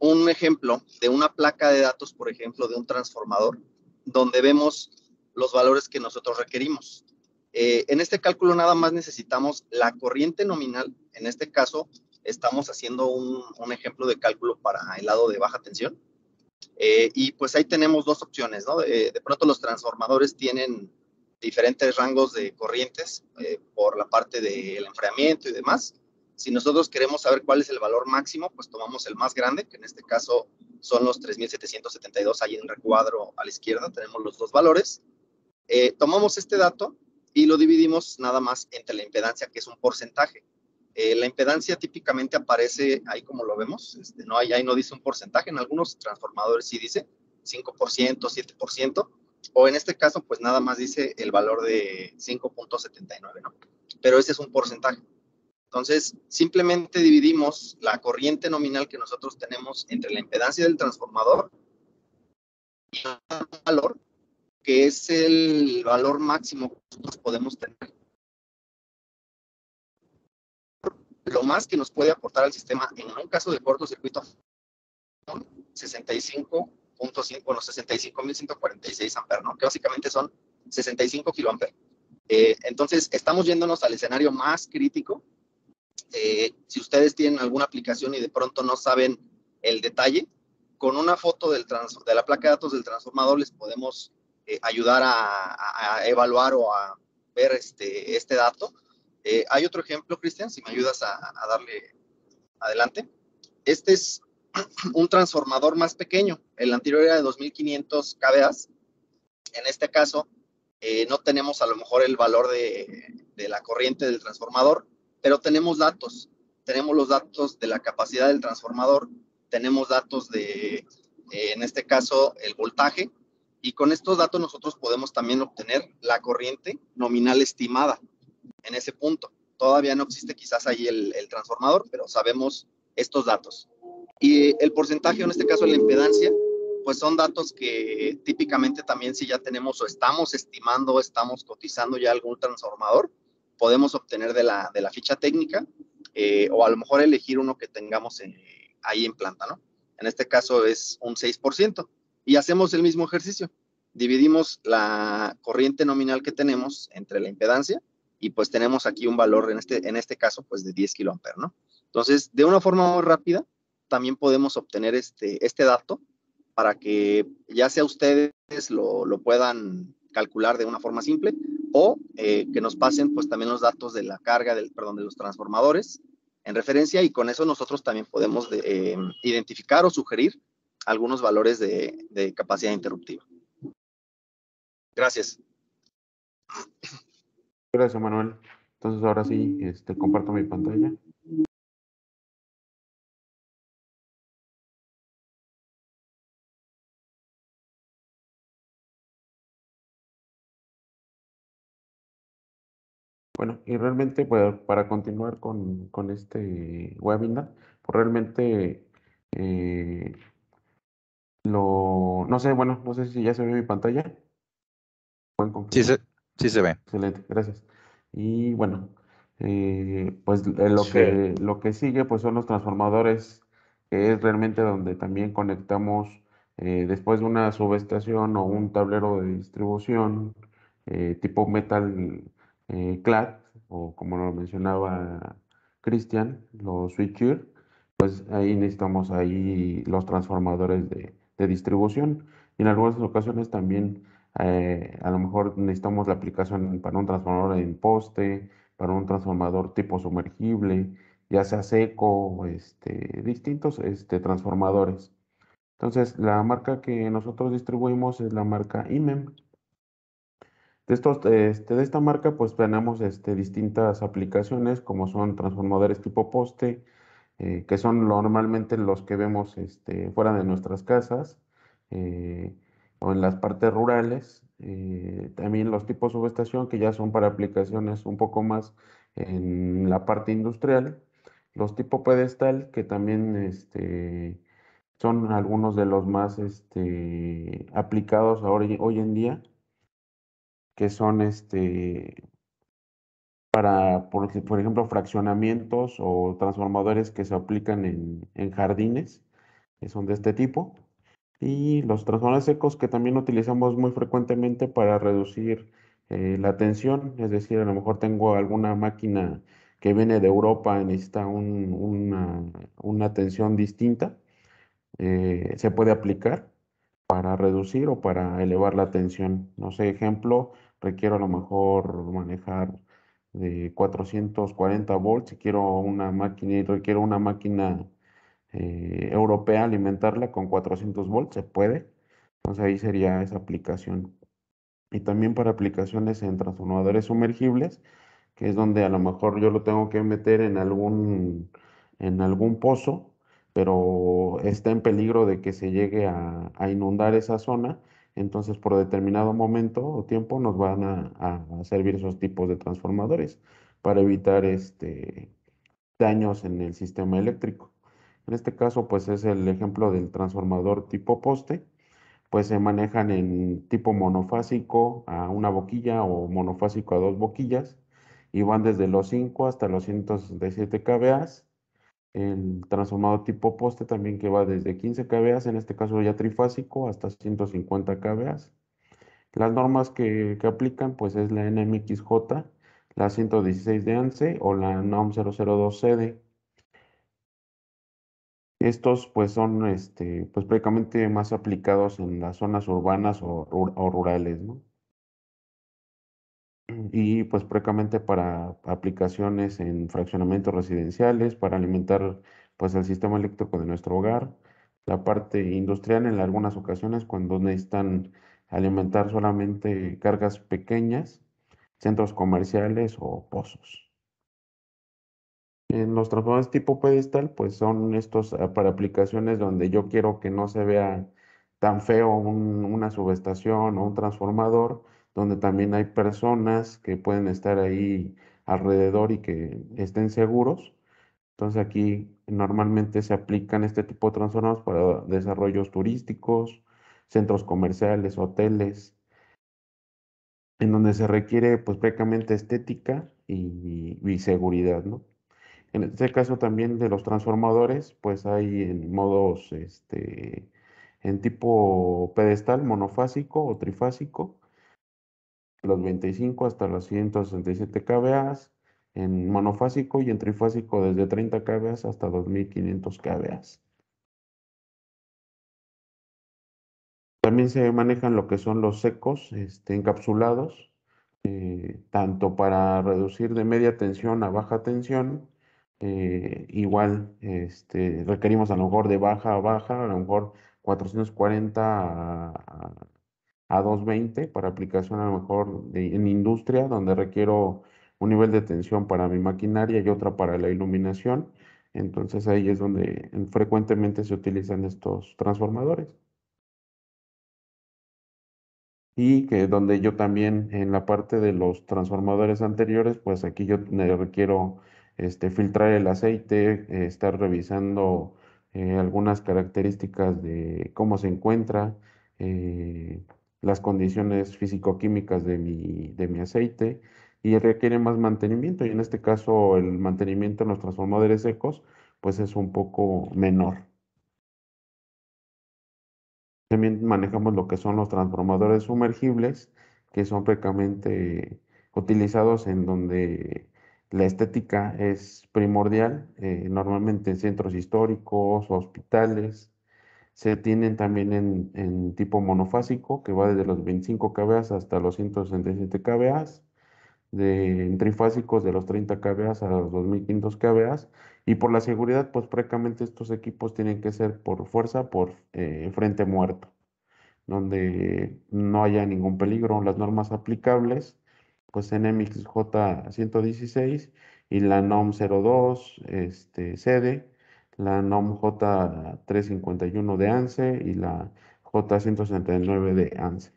un ejemplo de una placa de datos, por ejemplo, de un transformador, donde vemos los valores que nosotros requerimos. Eh, en este cálculo nada más necesitamos la corriente nominal, en este caso estamos haciendo un, ejemplo de cálculo para el lado de baja tensión. Eh, y pues ahí tenemos dos opciones, ¿no? De, pronto los transformadores tienen diferentes rangos de corrientes eh, por la parte del enfriamiento y demás. Si nosotros queremos saber cuál es el valor máximo, pues tomamos el más grande, que en este caso son los 3.772, ahí en el recuadro a la izquierda tenemos los dos valores. Eh, tomamos este dato y lo dividimos nada más entre la impedancia, que es un porcentaje. Eh, la impedancia típicamente aparece ahí como lo vemos, este, no, ahí no dice un porcentaje, en algunos transformadores sí dice 5%, 7%, o en este caso pues nada más dice el valor de 5.79, ¿no? Pero ese es un porcentaje. Entonces, simplemente dividimos la corriente nominal que nosotros tenemos entre la impedancia del transformador y el valor, que es el valor máximo que nosotros podemos tener. Lo más que nos puede aportar al sistema en un caso de cortocircuito 65.5, bueno, 65.146 amperes, que básicamente son 65 kiloamperes. Eh, entonces, estamos yéndonos al escenario más crítico eh, si ustedes tienen alguna aplicación y de pronto no saben el detalle, con una foto del de la placa de datos del transformador les podemos eh, ayudar a, evaluar o a ver este, este dato. Eh, hay otro ejemplo, Cristian, si me ayudas a, darle adelante. Este es un transformador más pequeño. El anterior era de 2500 kVA. En este caso, no tenemos a lo mejor el valor de, la corriente del transformador, pero tenemos datos, tenemos los datos de la capacidad del transformador, tenemos datos de, eh, en este caso, el voltaje, y con estos datos nosotros podemos también obtener la corriente nominal estimada en ese punto. Todavía no existe quizás ahí el, el transformador, pero sabemos estos datos. Y el porcentaje, en este caso la impedancia, pues son datos que típicamente también si ya tenemos o estamos estimando, estamos cotizando ya algún transformador, podemos obtener de la, de la ficha técnica eh, o a lo mejor elegir uno que tengamos eh, ahí en planta, ¿no? En este caso es un 6% y hacemos el mismo ejercicio. Dividimos la corriente nominal que tenemos entre la impedancia y pues tenemos aquí un valor en este, en este caso pues de 10 kiloamperes, ¿no? Entonces, de una forma muy rápida, también podemos obtener este, este dato para que ya sea ustedes lo, lo puedan calcular de una forma simple, o eh, que nos pasen pues también los datos de la carga, del, perdón, de los transformadores en referencia y con eso nosotros también podemos em, identificar o sugerir algunos valores de, de capacidad interruptiva. Gracias. Gracias, Manuel. Entonces ahora sí, este, comparto mi pantalla. Bueno, y realmente pues, para continuar con, este webinar, pues realmente eh, lo, no sé, bueno, no sé si ya se ve mi pantalla. Sí se, sí se ve. Excelente, gracias. Y bueno, eh, pues eh, lo, que, lo que sigue pues son los transformadores, que es realmente donde también conectamos después de una subestación o un tablero de distribución tipo metal eh, o como lo mencionaba Cristian, los switcher, pues ahí necesitamos ahí los transformadores de, de distribución. Y en algunas ocasiones también eh, a lo mejor necesitamos la aplicación para un transformador en poste, para un transformador tipo sumergible, ya sea seco, este, distintos este, transformadores. Entonces, la marca que nosotros distribuimos es la marca IMEM. De, estos, este, de esta marca pues tenemos este, distintas aplicaciones como son transformadores tipo poste, eh, que son normalmente los que vemos este, fuera de nuestras casas eh, o en las partes rurales. Eh, también los tipos subestación que ya son para aplicaciones un poco más en la parte industrial. Los tipo pedestal que también este, son algunos de los más este, aplicados hoy en día que son este para, por, ejemplo, fraccionamientos o transformadores que se aplican en, jardines, que son de este tipo. Y los transformadores secos que también utilizamos muy frecuentemente para reducir eh, la tensión, es decir, a lo mejor tengo alguna máquina que viene de Europa y necesita una, tensión distinta, eh, se puede aplicar para reducir o para elevar la tensión. No sé, ejemplo, requiero a lo mejor manejar de 440 volts si quiero una máquina, y requiero una máquina eh, europea alimentarla con 400 volts, se puede. Entonces ahí sería esa aplicación. Y también para aplicaciones en transformadores sumergibles, que es donde a lo mejor yo lo tengo que meter en algún, en algún pozo, pero está en peligro de que se llegue a inundar esa zona entonces, por determinado momento o tiempo nos van a, servir esos tipos de transformadores para evitar este, daños en el sistema eléctrico. En este caso, pues es el ejemplo del transformador tipo poste, pues se manejan en tipo monofásico a una boquilla o monofásico a dos boquillas y van desde los 5 hasta los 167 KBAs el transformado tipo poste también que va desde 15 kVA, en este caso ya trifásico, hasta 150 kVA. Las normas que, aplican pues es la NMXJ, la 116 de ANSE o la NOM 002 CD. Estos pues son este, pues prácticamente más aplicados en las zonas urbanas o, o rurales, ¿no? y pues prácticamente para aplicaciones en fraccionamientos residenciales, para alimentar pues el sistema eléctrico de nuestro hogar, la parte industrial en algunas ocasiones cuando necesitan alimentar solamente cargas pequeñas, centros comerciales o pozos. En los transformadores tipo pedestal, pues son estos ah, para aplicaciones donde yo quiero que no se vea tan feo una subestación o un transformador, donde también hay personas que pueden estar ahí alrededor y que estén seguros. Entonces aquí normalmente se aplican este tipo de transformadores para desarrollos turísticos, centros comerciales, hoteles, en donde se requiere pues prácticamente estética y, seguridad, En este caso también de los transformadores, pues hay en modos, este, en tipo pedestal monofásico o trifásico, los 25 hasta los 167 kVA, en monofásico y en trifásico desde 30 kVA hasta 2500 kVA. También se manejan lo que son los secos este, encapsulados, eh, tanto para reducir de media tensión a baja tensión, eh, igual este, requerimos a lo mejor de baja a baja, a lo mejor 440 a a 220 para aplicación a lo mejor en industria, donde requiero un nivel de tensión para mi maquinaria y otra para la iluminación. Entonces ahí es donde frecuentemente se utilizan estos transformadores. Y que donde yo también en la parte de los transformadores anteriores, pues aquí yo requiero este, filtrar el aceite, eh, estar revisando eh, algunas características de cómo se encuentra, eh, las condiciones físico-químicas de mi, aceite y requiere más mantenimiento. Y en este caso, el mantenimiento en los transformadores secos, pues es un poco menor. También manejamos lo que son los transformadores sumergibles, que son prácticamente utilizados en donde la estética es primordial, eh, normalmente en centros históricos, hospitales, se tienen también en, tipo monofásico, que va desde los 25 KBAs hasta los 167 KBAs, de, en trifásicos de los 30 KBAs a los 2500 KBAs, y por la seguridad, pues prácticamente estos equipos tienen que ser por fuerza, por eh, frente muerto, donde no haya ningún peligro. Las normas aplicables, pues en mxj 116 y la NOM 02, este, sede la NOM J351 de ANSE y la J169 de ANSE.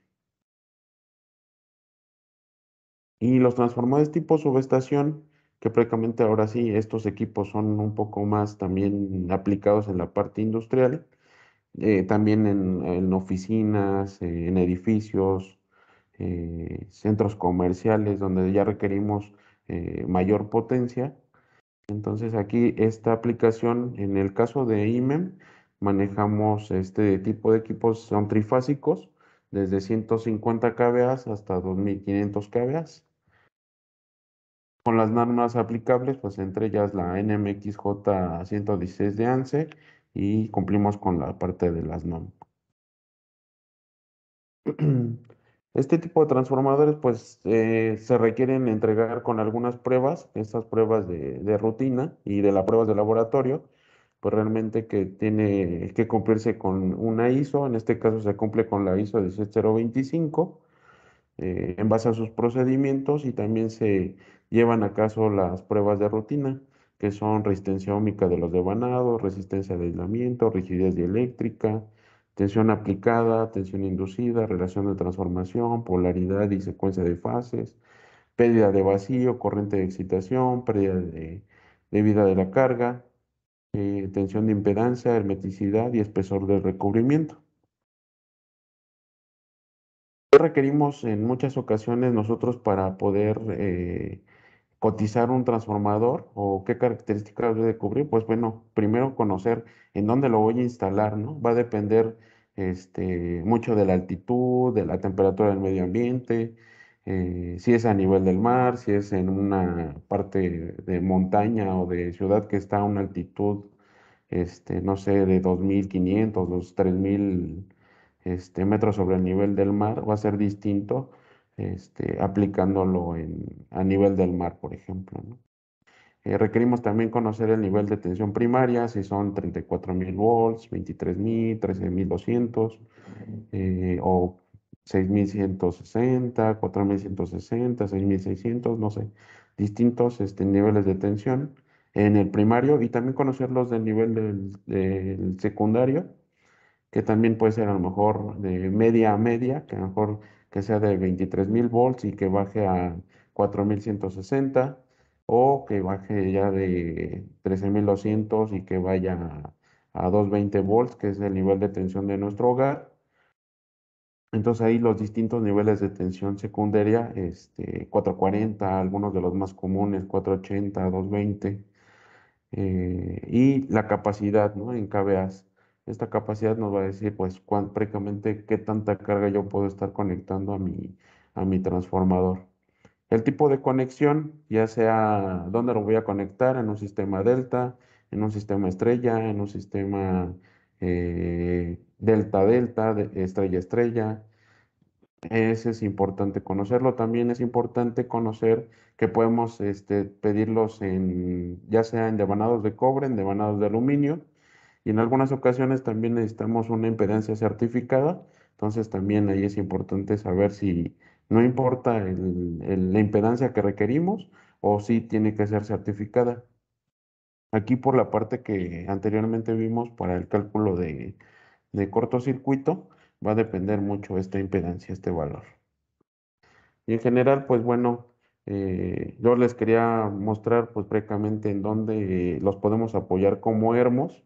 Y los transformadores tipo subestación, que prácticamente ahora sí, estos equipos son un poco más también aplicados en la parte industrial, eh, también en, oficinas, en edificios, eh, centros comerciales, donde ya requerimos eh, mayor potencia entonces aquí esta aplicación, en el caso de IMEM, manejamos este tipo de equipos, son trifásicos, desde 150 kVA hasta 2500 kVA. Con las normas aplicables, pues entre ellas la NMXJ 116 de ANSE y cumplimos con la parte de las normas. Este tipo de transformadores pues eh, se requieren entregar con algunas pruebas, estas pruebas de, rutina y de las pruebas de laboratorio, pues realmente que tiene que cumplirse con una ISO, en este caso se cumple con la ISO 17025 eh, en base a sus procedimientos y también se llevan a caso las pruebas de rutina que son resistencia ómica de los devanados, resistencia de aislamiento, rigidez dieléctrica, tensión aplicada, tensión inducida, relación de transformación, polaridad y secuencia de fases, pérdida de vacío, corriente de excitación, pérdida de, vida de la carga, eh, tensión de impedancia, hermeticidad y espesor del recubrimiento. ¿Qué requerimos en muchas ocasiones nosotros para poder eh, cotizar un transformador o qué características debe de cubrir, pues bueno, primero conocer en dónde lo voy a instalar, ¿no? Va a depender este, mucho de la altitud, de la temperatura del medio ambiente, eh, si es a nivel del mar, si es en una parte de montaña o de ciudad que está a una altitud, este, no sé, de 2.500, 3.000 este, metros sobre el nivel del mar, va a ser distinto este, aplicándolo en, a nivel del mar, por ejemplo. Eh, requerimos también conocer el nivel de tensión primaria, si son 34.000 volts, 23.000, 13.200 eh, o 6.160, 4.160, 6.600, no sé, distintos este, niveles de tensión en el primario y también conocerlos del nivel del, del secundario, que también puede ser a lo mejor de media a media, que a lo mejor que sea de 23.000 volts y que baje a 4.160 o que baje ya de 13.200 y que vaya a, 220 volts, que es el nivel de tensión de nuestro hogar. Entonces ahí los distintos niveles de tensión secundaria, este, 440, algunos de los más comunes, 480, 220, eh, y la capacidad ¿no? en KBAs. Esta capacidad nos va a decir, pues, cuán, prácticamente qué tanta carga yo puedo estar conectando a mi, a mi transformador. El tipo de conexión, ya sea dónde lo voy a conectar, en un sistema delta, en un sistema estrella, en un sistema eh, delta delta, estrella estrella. Ese es importante conocerlo. También es importante conocer que podemos este, pedirlos en, ya sea en devanados de cobre, en devanados de aluminio y en algunas ocasiones también necesitamos una impedancia certificada, entonces también ahí es importante saber si no importa la impedancia que requerimos o si tiene que ser certificada. Aquí por la parte que anteriormente vimos para el cálculo de, cortocircuito, va a depender mucho esta impedancia, este valor. Y en general, pues bueno, eh, yo les quería mostrar pues prácticamente en dónde los podemos apoyar como hermos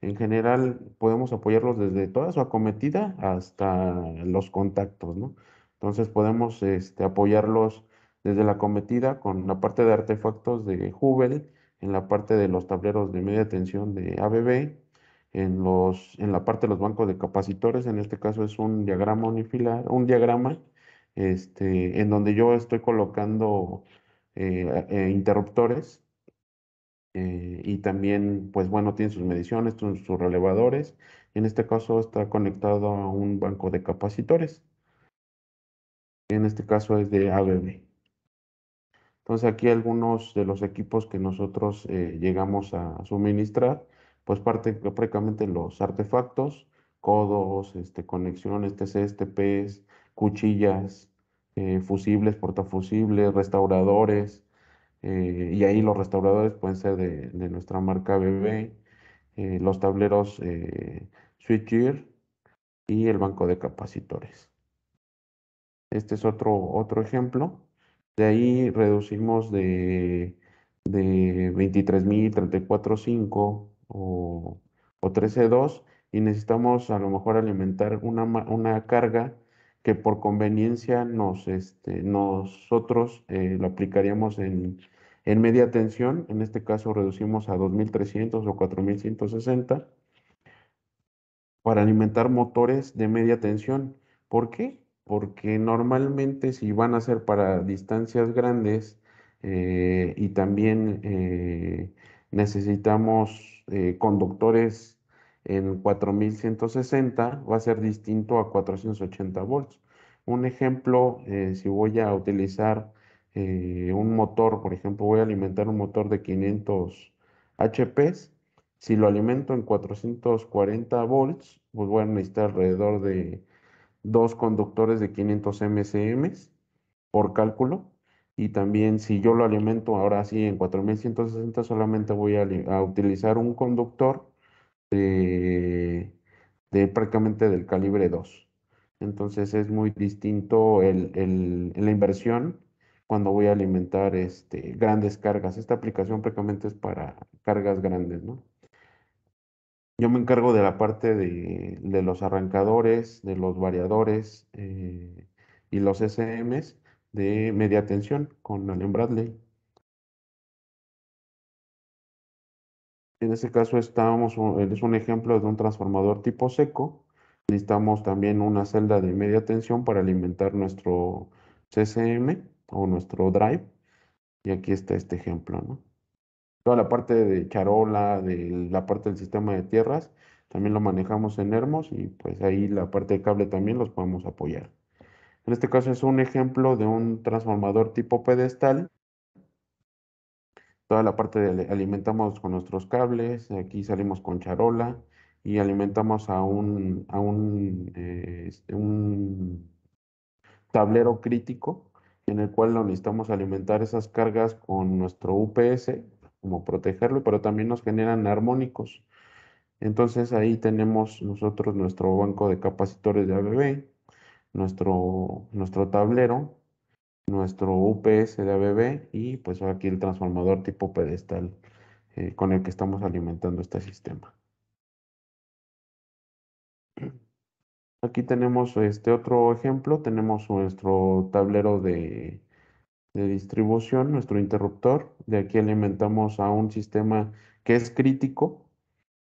en general podemos apoyarlos desde toda su acometida hasta los contactos, ¿no? Entonces podemos este, apoyarlos desde la acometida con la parte de artefactos de Hubble, en la parte de los tableros de media tensión de ABB, en, los, en la parte de los bancos de capacitores, en este caso es un diagrama unifilar, un diagrama este, en donde yo estoy colocando eh, eh, interruptores eh, y también, pues bueno, tiene sus mediciones, sus, relevadores. En este caso está conectado a un banco de capacitores. En este caso es de ABB. Entonces aquí algunos de los equipos que nosotros eh, llegamos a suministrar, pues parte prácticamente los artefactos, codos, este, conexiones, TCs, TPs, cuchillas, eh, fusibles, portafusibles, restauradores, eh, y ahí los restauradores pueden ser de, nuestra marca BB, eh, los tableros eh, Switchgear y el banco de capacitores. Este es otro, otro ejemplo. De ahí reducimos de, de 23.000, 34.5 o, o 13.2 y necesitamos a lo mejor alimentar una, una carga que por conveniencia nos, este, nosotros eh, lo aplicaríamos en, media tensión, en este caso reducimos a 2.300 o 4.160 para alimentar motores de media tensión. ¿Por qué? Porque normalmente si van a ser para distancias grandes eh, y también eh, necesitamos conductores en 4160 va a ser distinto a 480 volts. Un ejemplo, eh, si voy a utilizar eh, un motor, por ejemplo, voy a alimentar un motor de 500 HP, si lo alimento en 440 volts, pues voy a necesitar alrededor de dos conductores de 500 MCM por cálculo. Y también si yo lo alimento ahora sí en 4160, solamente voy a utilizar un conductor de, prácticamente del calibre 2. Entonces es muy distinto la inversión cuando voy a alimentar este, grandes cargas. Esta aplicación prácticamente es para cargas grandes, Yo me encargo de la parte de, los arrancadores, de los variadores eh, y los SMs de media tensión con Allen Bradley. En este caso estamos, es un ejemplo de un transformador tipo seco. Necesitamos también una celda de media tensión para alimentar nuestro CCM o nuestro drive. Y aquí está este ejemplo. Toda la parte de charola, de la parte del sistema de tierras, también lo manejamos en Hermos y pues ahí la parte de cable también los podemos apoyar. En este caso es un ejemplo de un transformador tipo pedestal toda la parte de alimentamos con nuestros cables, aquí salimos con charola y alimentamos a un, a eh, este, tablero crítico en el cual necesitamos alimentar esas cargas con nuestro UPS, como protegerlo, pero también nos generan armónicos. Entonces ahí tenemos nosotros nuestro banco de capacitores de ABB, nuestro, nuestro tablero nuestro UPS de ABB y pues aquí el transformador tipo pedestal eh, con el que estamos alimentando este sistema. Aquí tenemos este otro ejemplo, tenemos nuestro tablero de, de distribución, nuestro interruptor. De aquí alimentamos a un sistema que es crítico,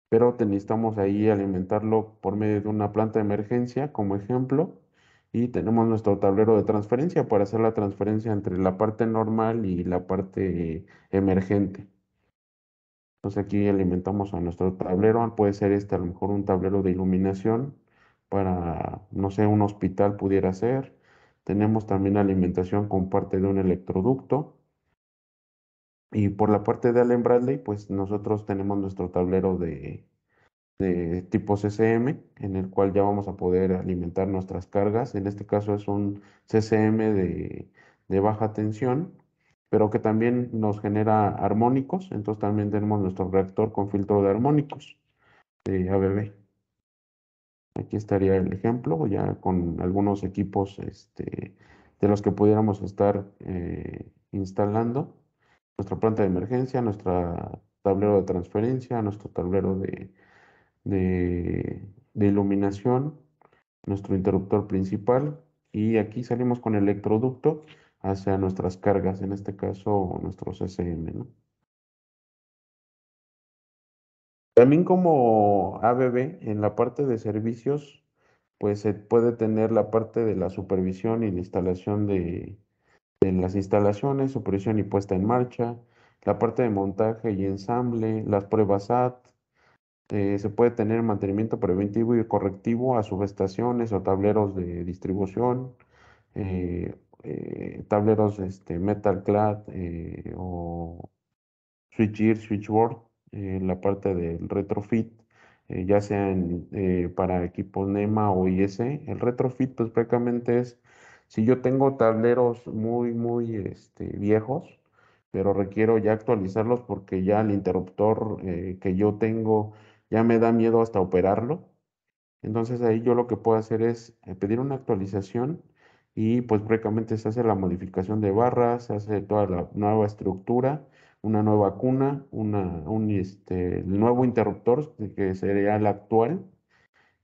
pero necesitamos ahí alimentarlo por medio de una planta de emergencia, como ejemplo y tenemos nuestro tablero de transferencia para hacer la transferencia entre la parte normal y la parte emergente. Entonces aquí alimentamos a nuestro tablero, puede ser este a lo mejor un tablero de iluminación para, no sé, un hospital pudiera ser. Tenemos también alimentación con parte de un electroducto. Y por la parte de Allen Bradley, pues nosotros tenemos nuestro tablero de, de tipo CCM, en el cual ya vamos a poder alimentar nuestras cargas. En este caso es un CCM de, baja tensión, pero que también nos genera armónicos, entonces también tenemos nuestro reactor con filtro de armónicos de eh, ABB. Aquí estaría el ejemplo, ya con algunos equipos este, de los que pudiéramos estar eh, instalando. Nuestra planta de emergencia, nuestro tablero de transferencia, nuestro tablero de, de, iluminación, nuestro interruptor principal y aquí salimos con el electroducto hacia nuestras cargas, en este caso nuestros SM. También como ABB, en la parte de servicios, pues se puede tener la parte de la supervisión y la instalación de, las instalaciones, supervisión y puesta en marcha, la parte de montaje y ensamble, las pruebas AT eh, se puede tener mantenimiento preventivo y correctivo a subestaciones o tableros de distribución, eh, eh, tableros este, clad o switchgear, switchboard, la parte del retrofit, ya sean para equipos NEMA o IS. El retrofit, pues prácticamente es si yo tengo tableros muy, muy este, viejos, pero requiero ya actualizarlos porque ya el interruptor que yo tengo ya me da miedo hasta operarlo. Entonces ahí yo lo que puedo hacer es eh, pedir una actualización y pues prácticamente se hace la modificación de barras, se hace toda la nueva estructura, una nueva cuna, un este, nuevo interruptor que sería el actual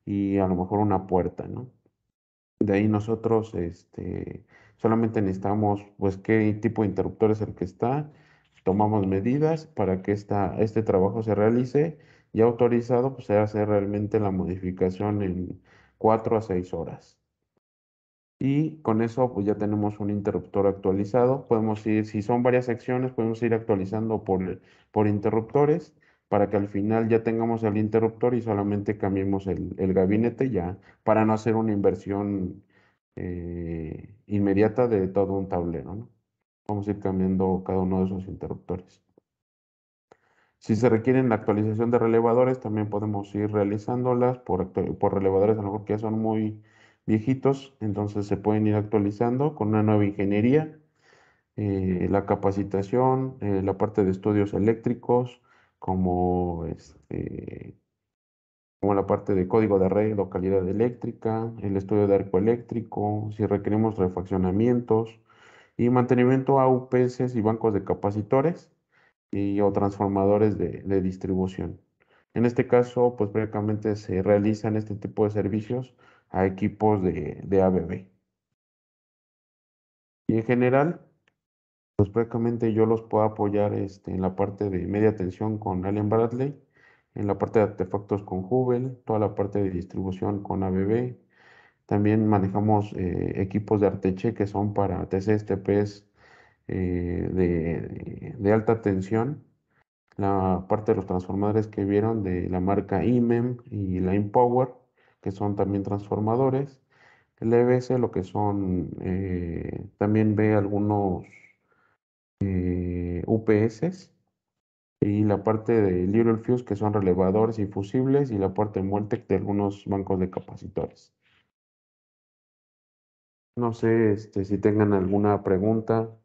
y a lo mejor una puerta, ¿no? De ahí nosotros este, solamente necesitamos pues qué tipo de interruptor es el que está, tomamos medidas para que esta, este trabajo se realice y autorizado, pues se hace realmente la modificación en 4 a 6 horas. Y con eso pues ya tenemos un interruptor actualizado. Podemos ir, si son varias secciones, podemos ir actualizando por, por interruptores para que al final ya tengamos el interruptor y solamente cambiemos el, gabinete ya para no hacer una inversión eh, inmediata de todo un tablero. Vamos a ir cambiando cada uno de esos interruptores. Si se requieren la actualización de relevadores, también podemos ir realizándolas por, por relevadores, a lo mejor que son muy viejitos, entonces se pueden ir actualizando con una nueva ingeniería, eh, la capacitación, eh, la parte de estudios eléctricos, este, como, la parte de código de red localidad calidad eléctrica, el estudio de arco eléctrico, si requerimos refaccionamientos y mantenimiento a UPS y bancos de capacitores y, o transformadores de, distribución. En este caso, pues prácticamente se realizan este tipo de servicios a equipos de, ABB. Y en general, pues prácticamente yo los puedo apoyar este, en la parte de media tensión con Allen Bradley, en la parte de artefactos con Google, toda la parte de distribución con ABB. También manejamos eh, equipos de Arteche que son para TCs, TPs eh, de, alta tensión, la parte de los transformadores que vieron de la marca IMEM y la IMPOWER que son también transformadores. El EBS, lo que son, eh, también ve algunos eh, UPS y la parte de Little Fuse, que son relevadores y fusibles, y la parte de Multec de algunos bancos de capacitores. No sé este, si tengan alguna pregunta.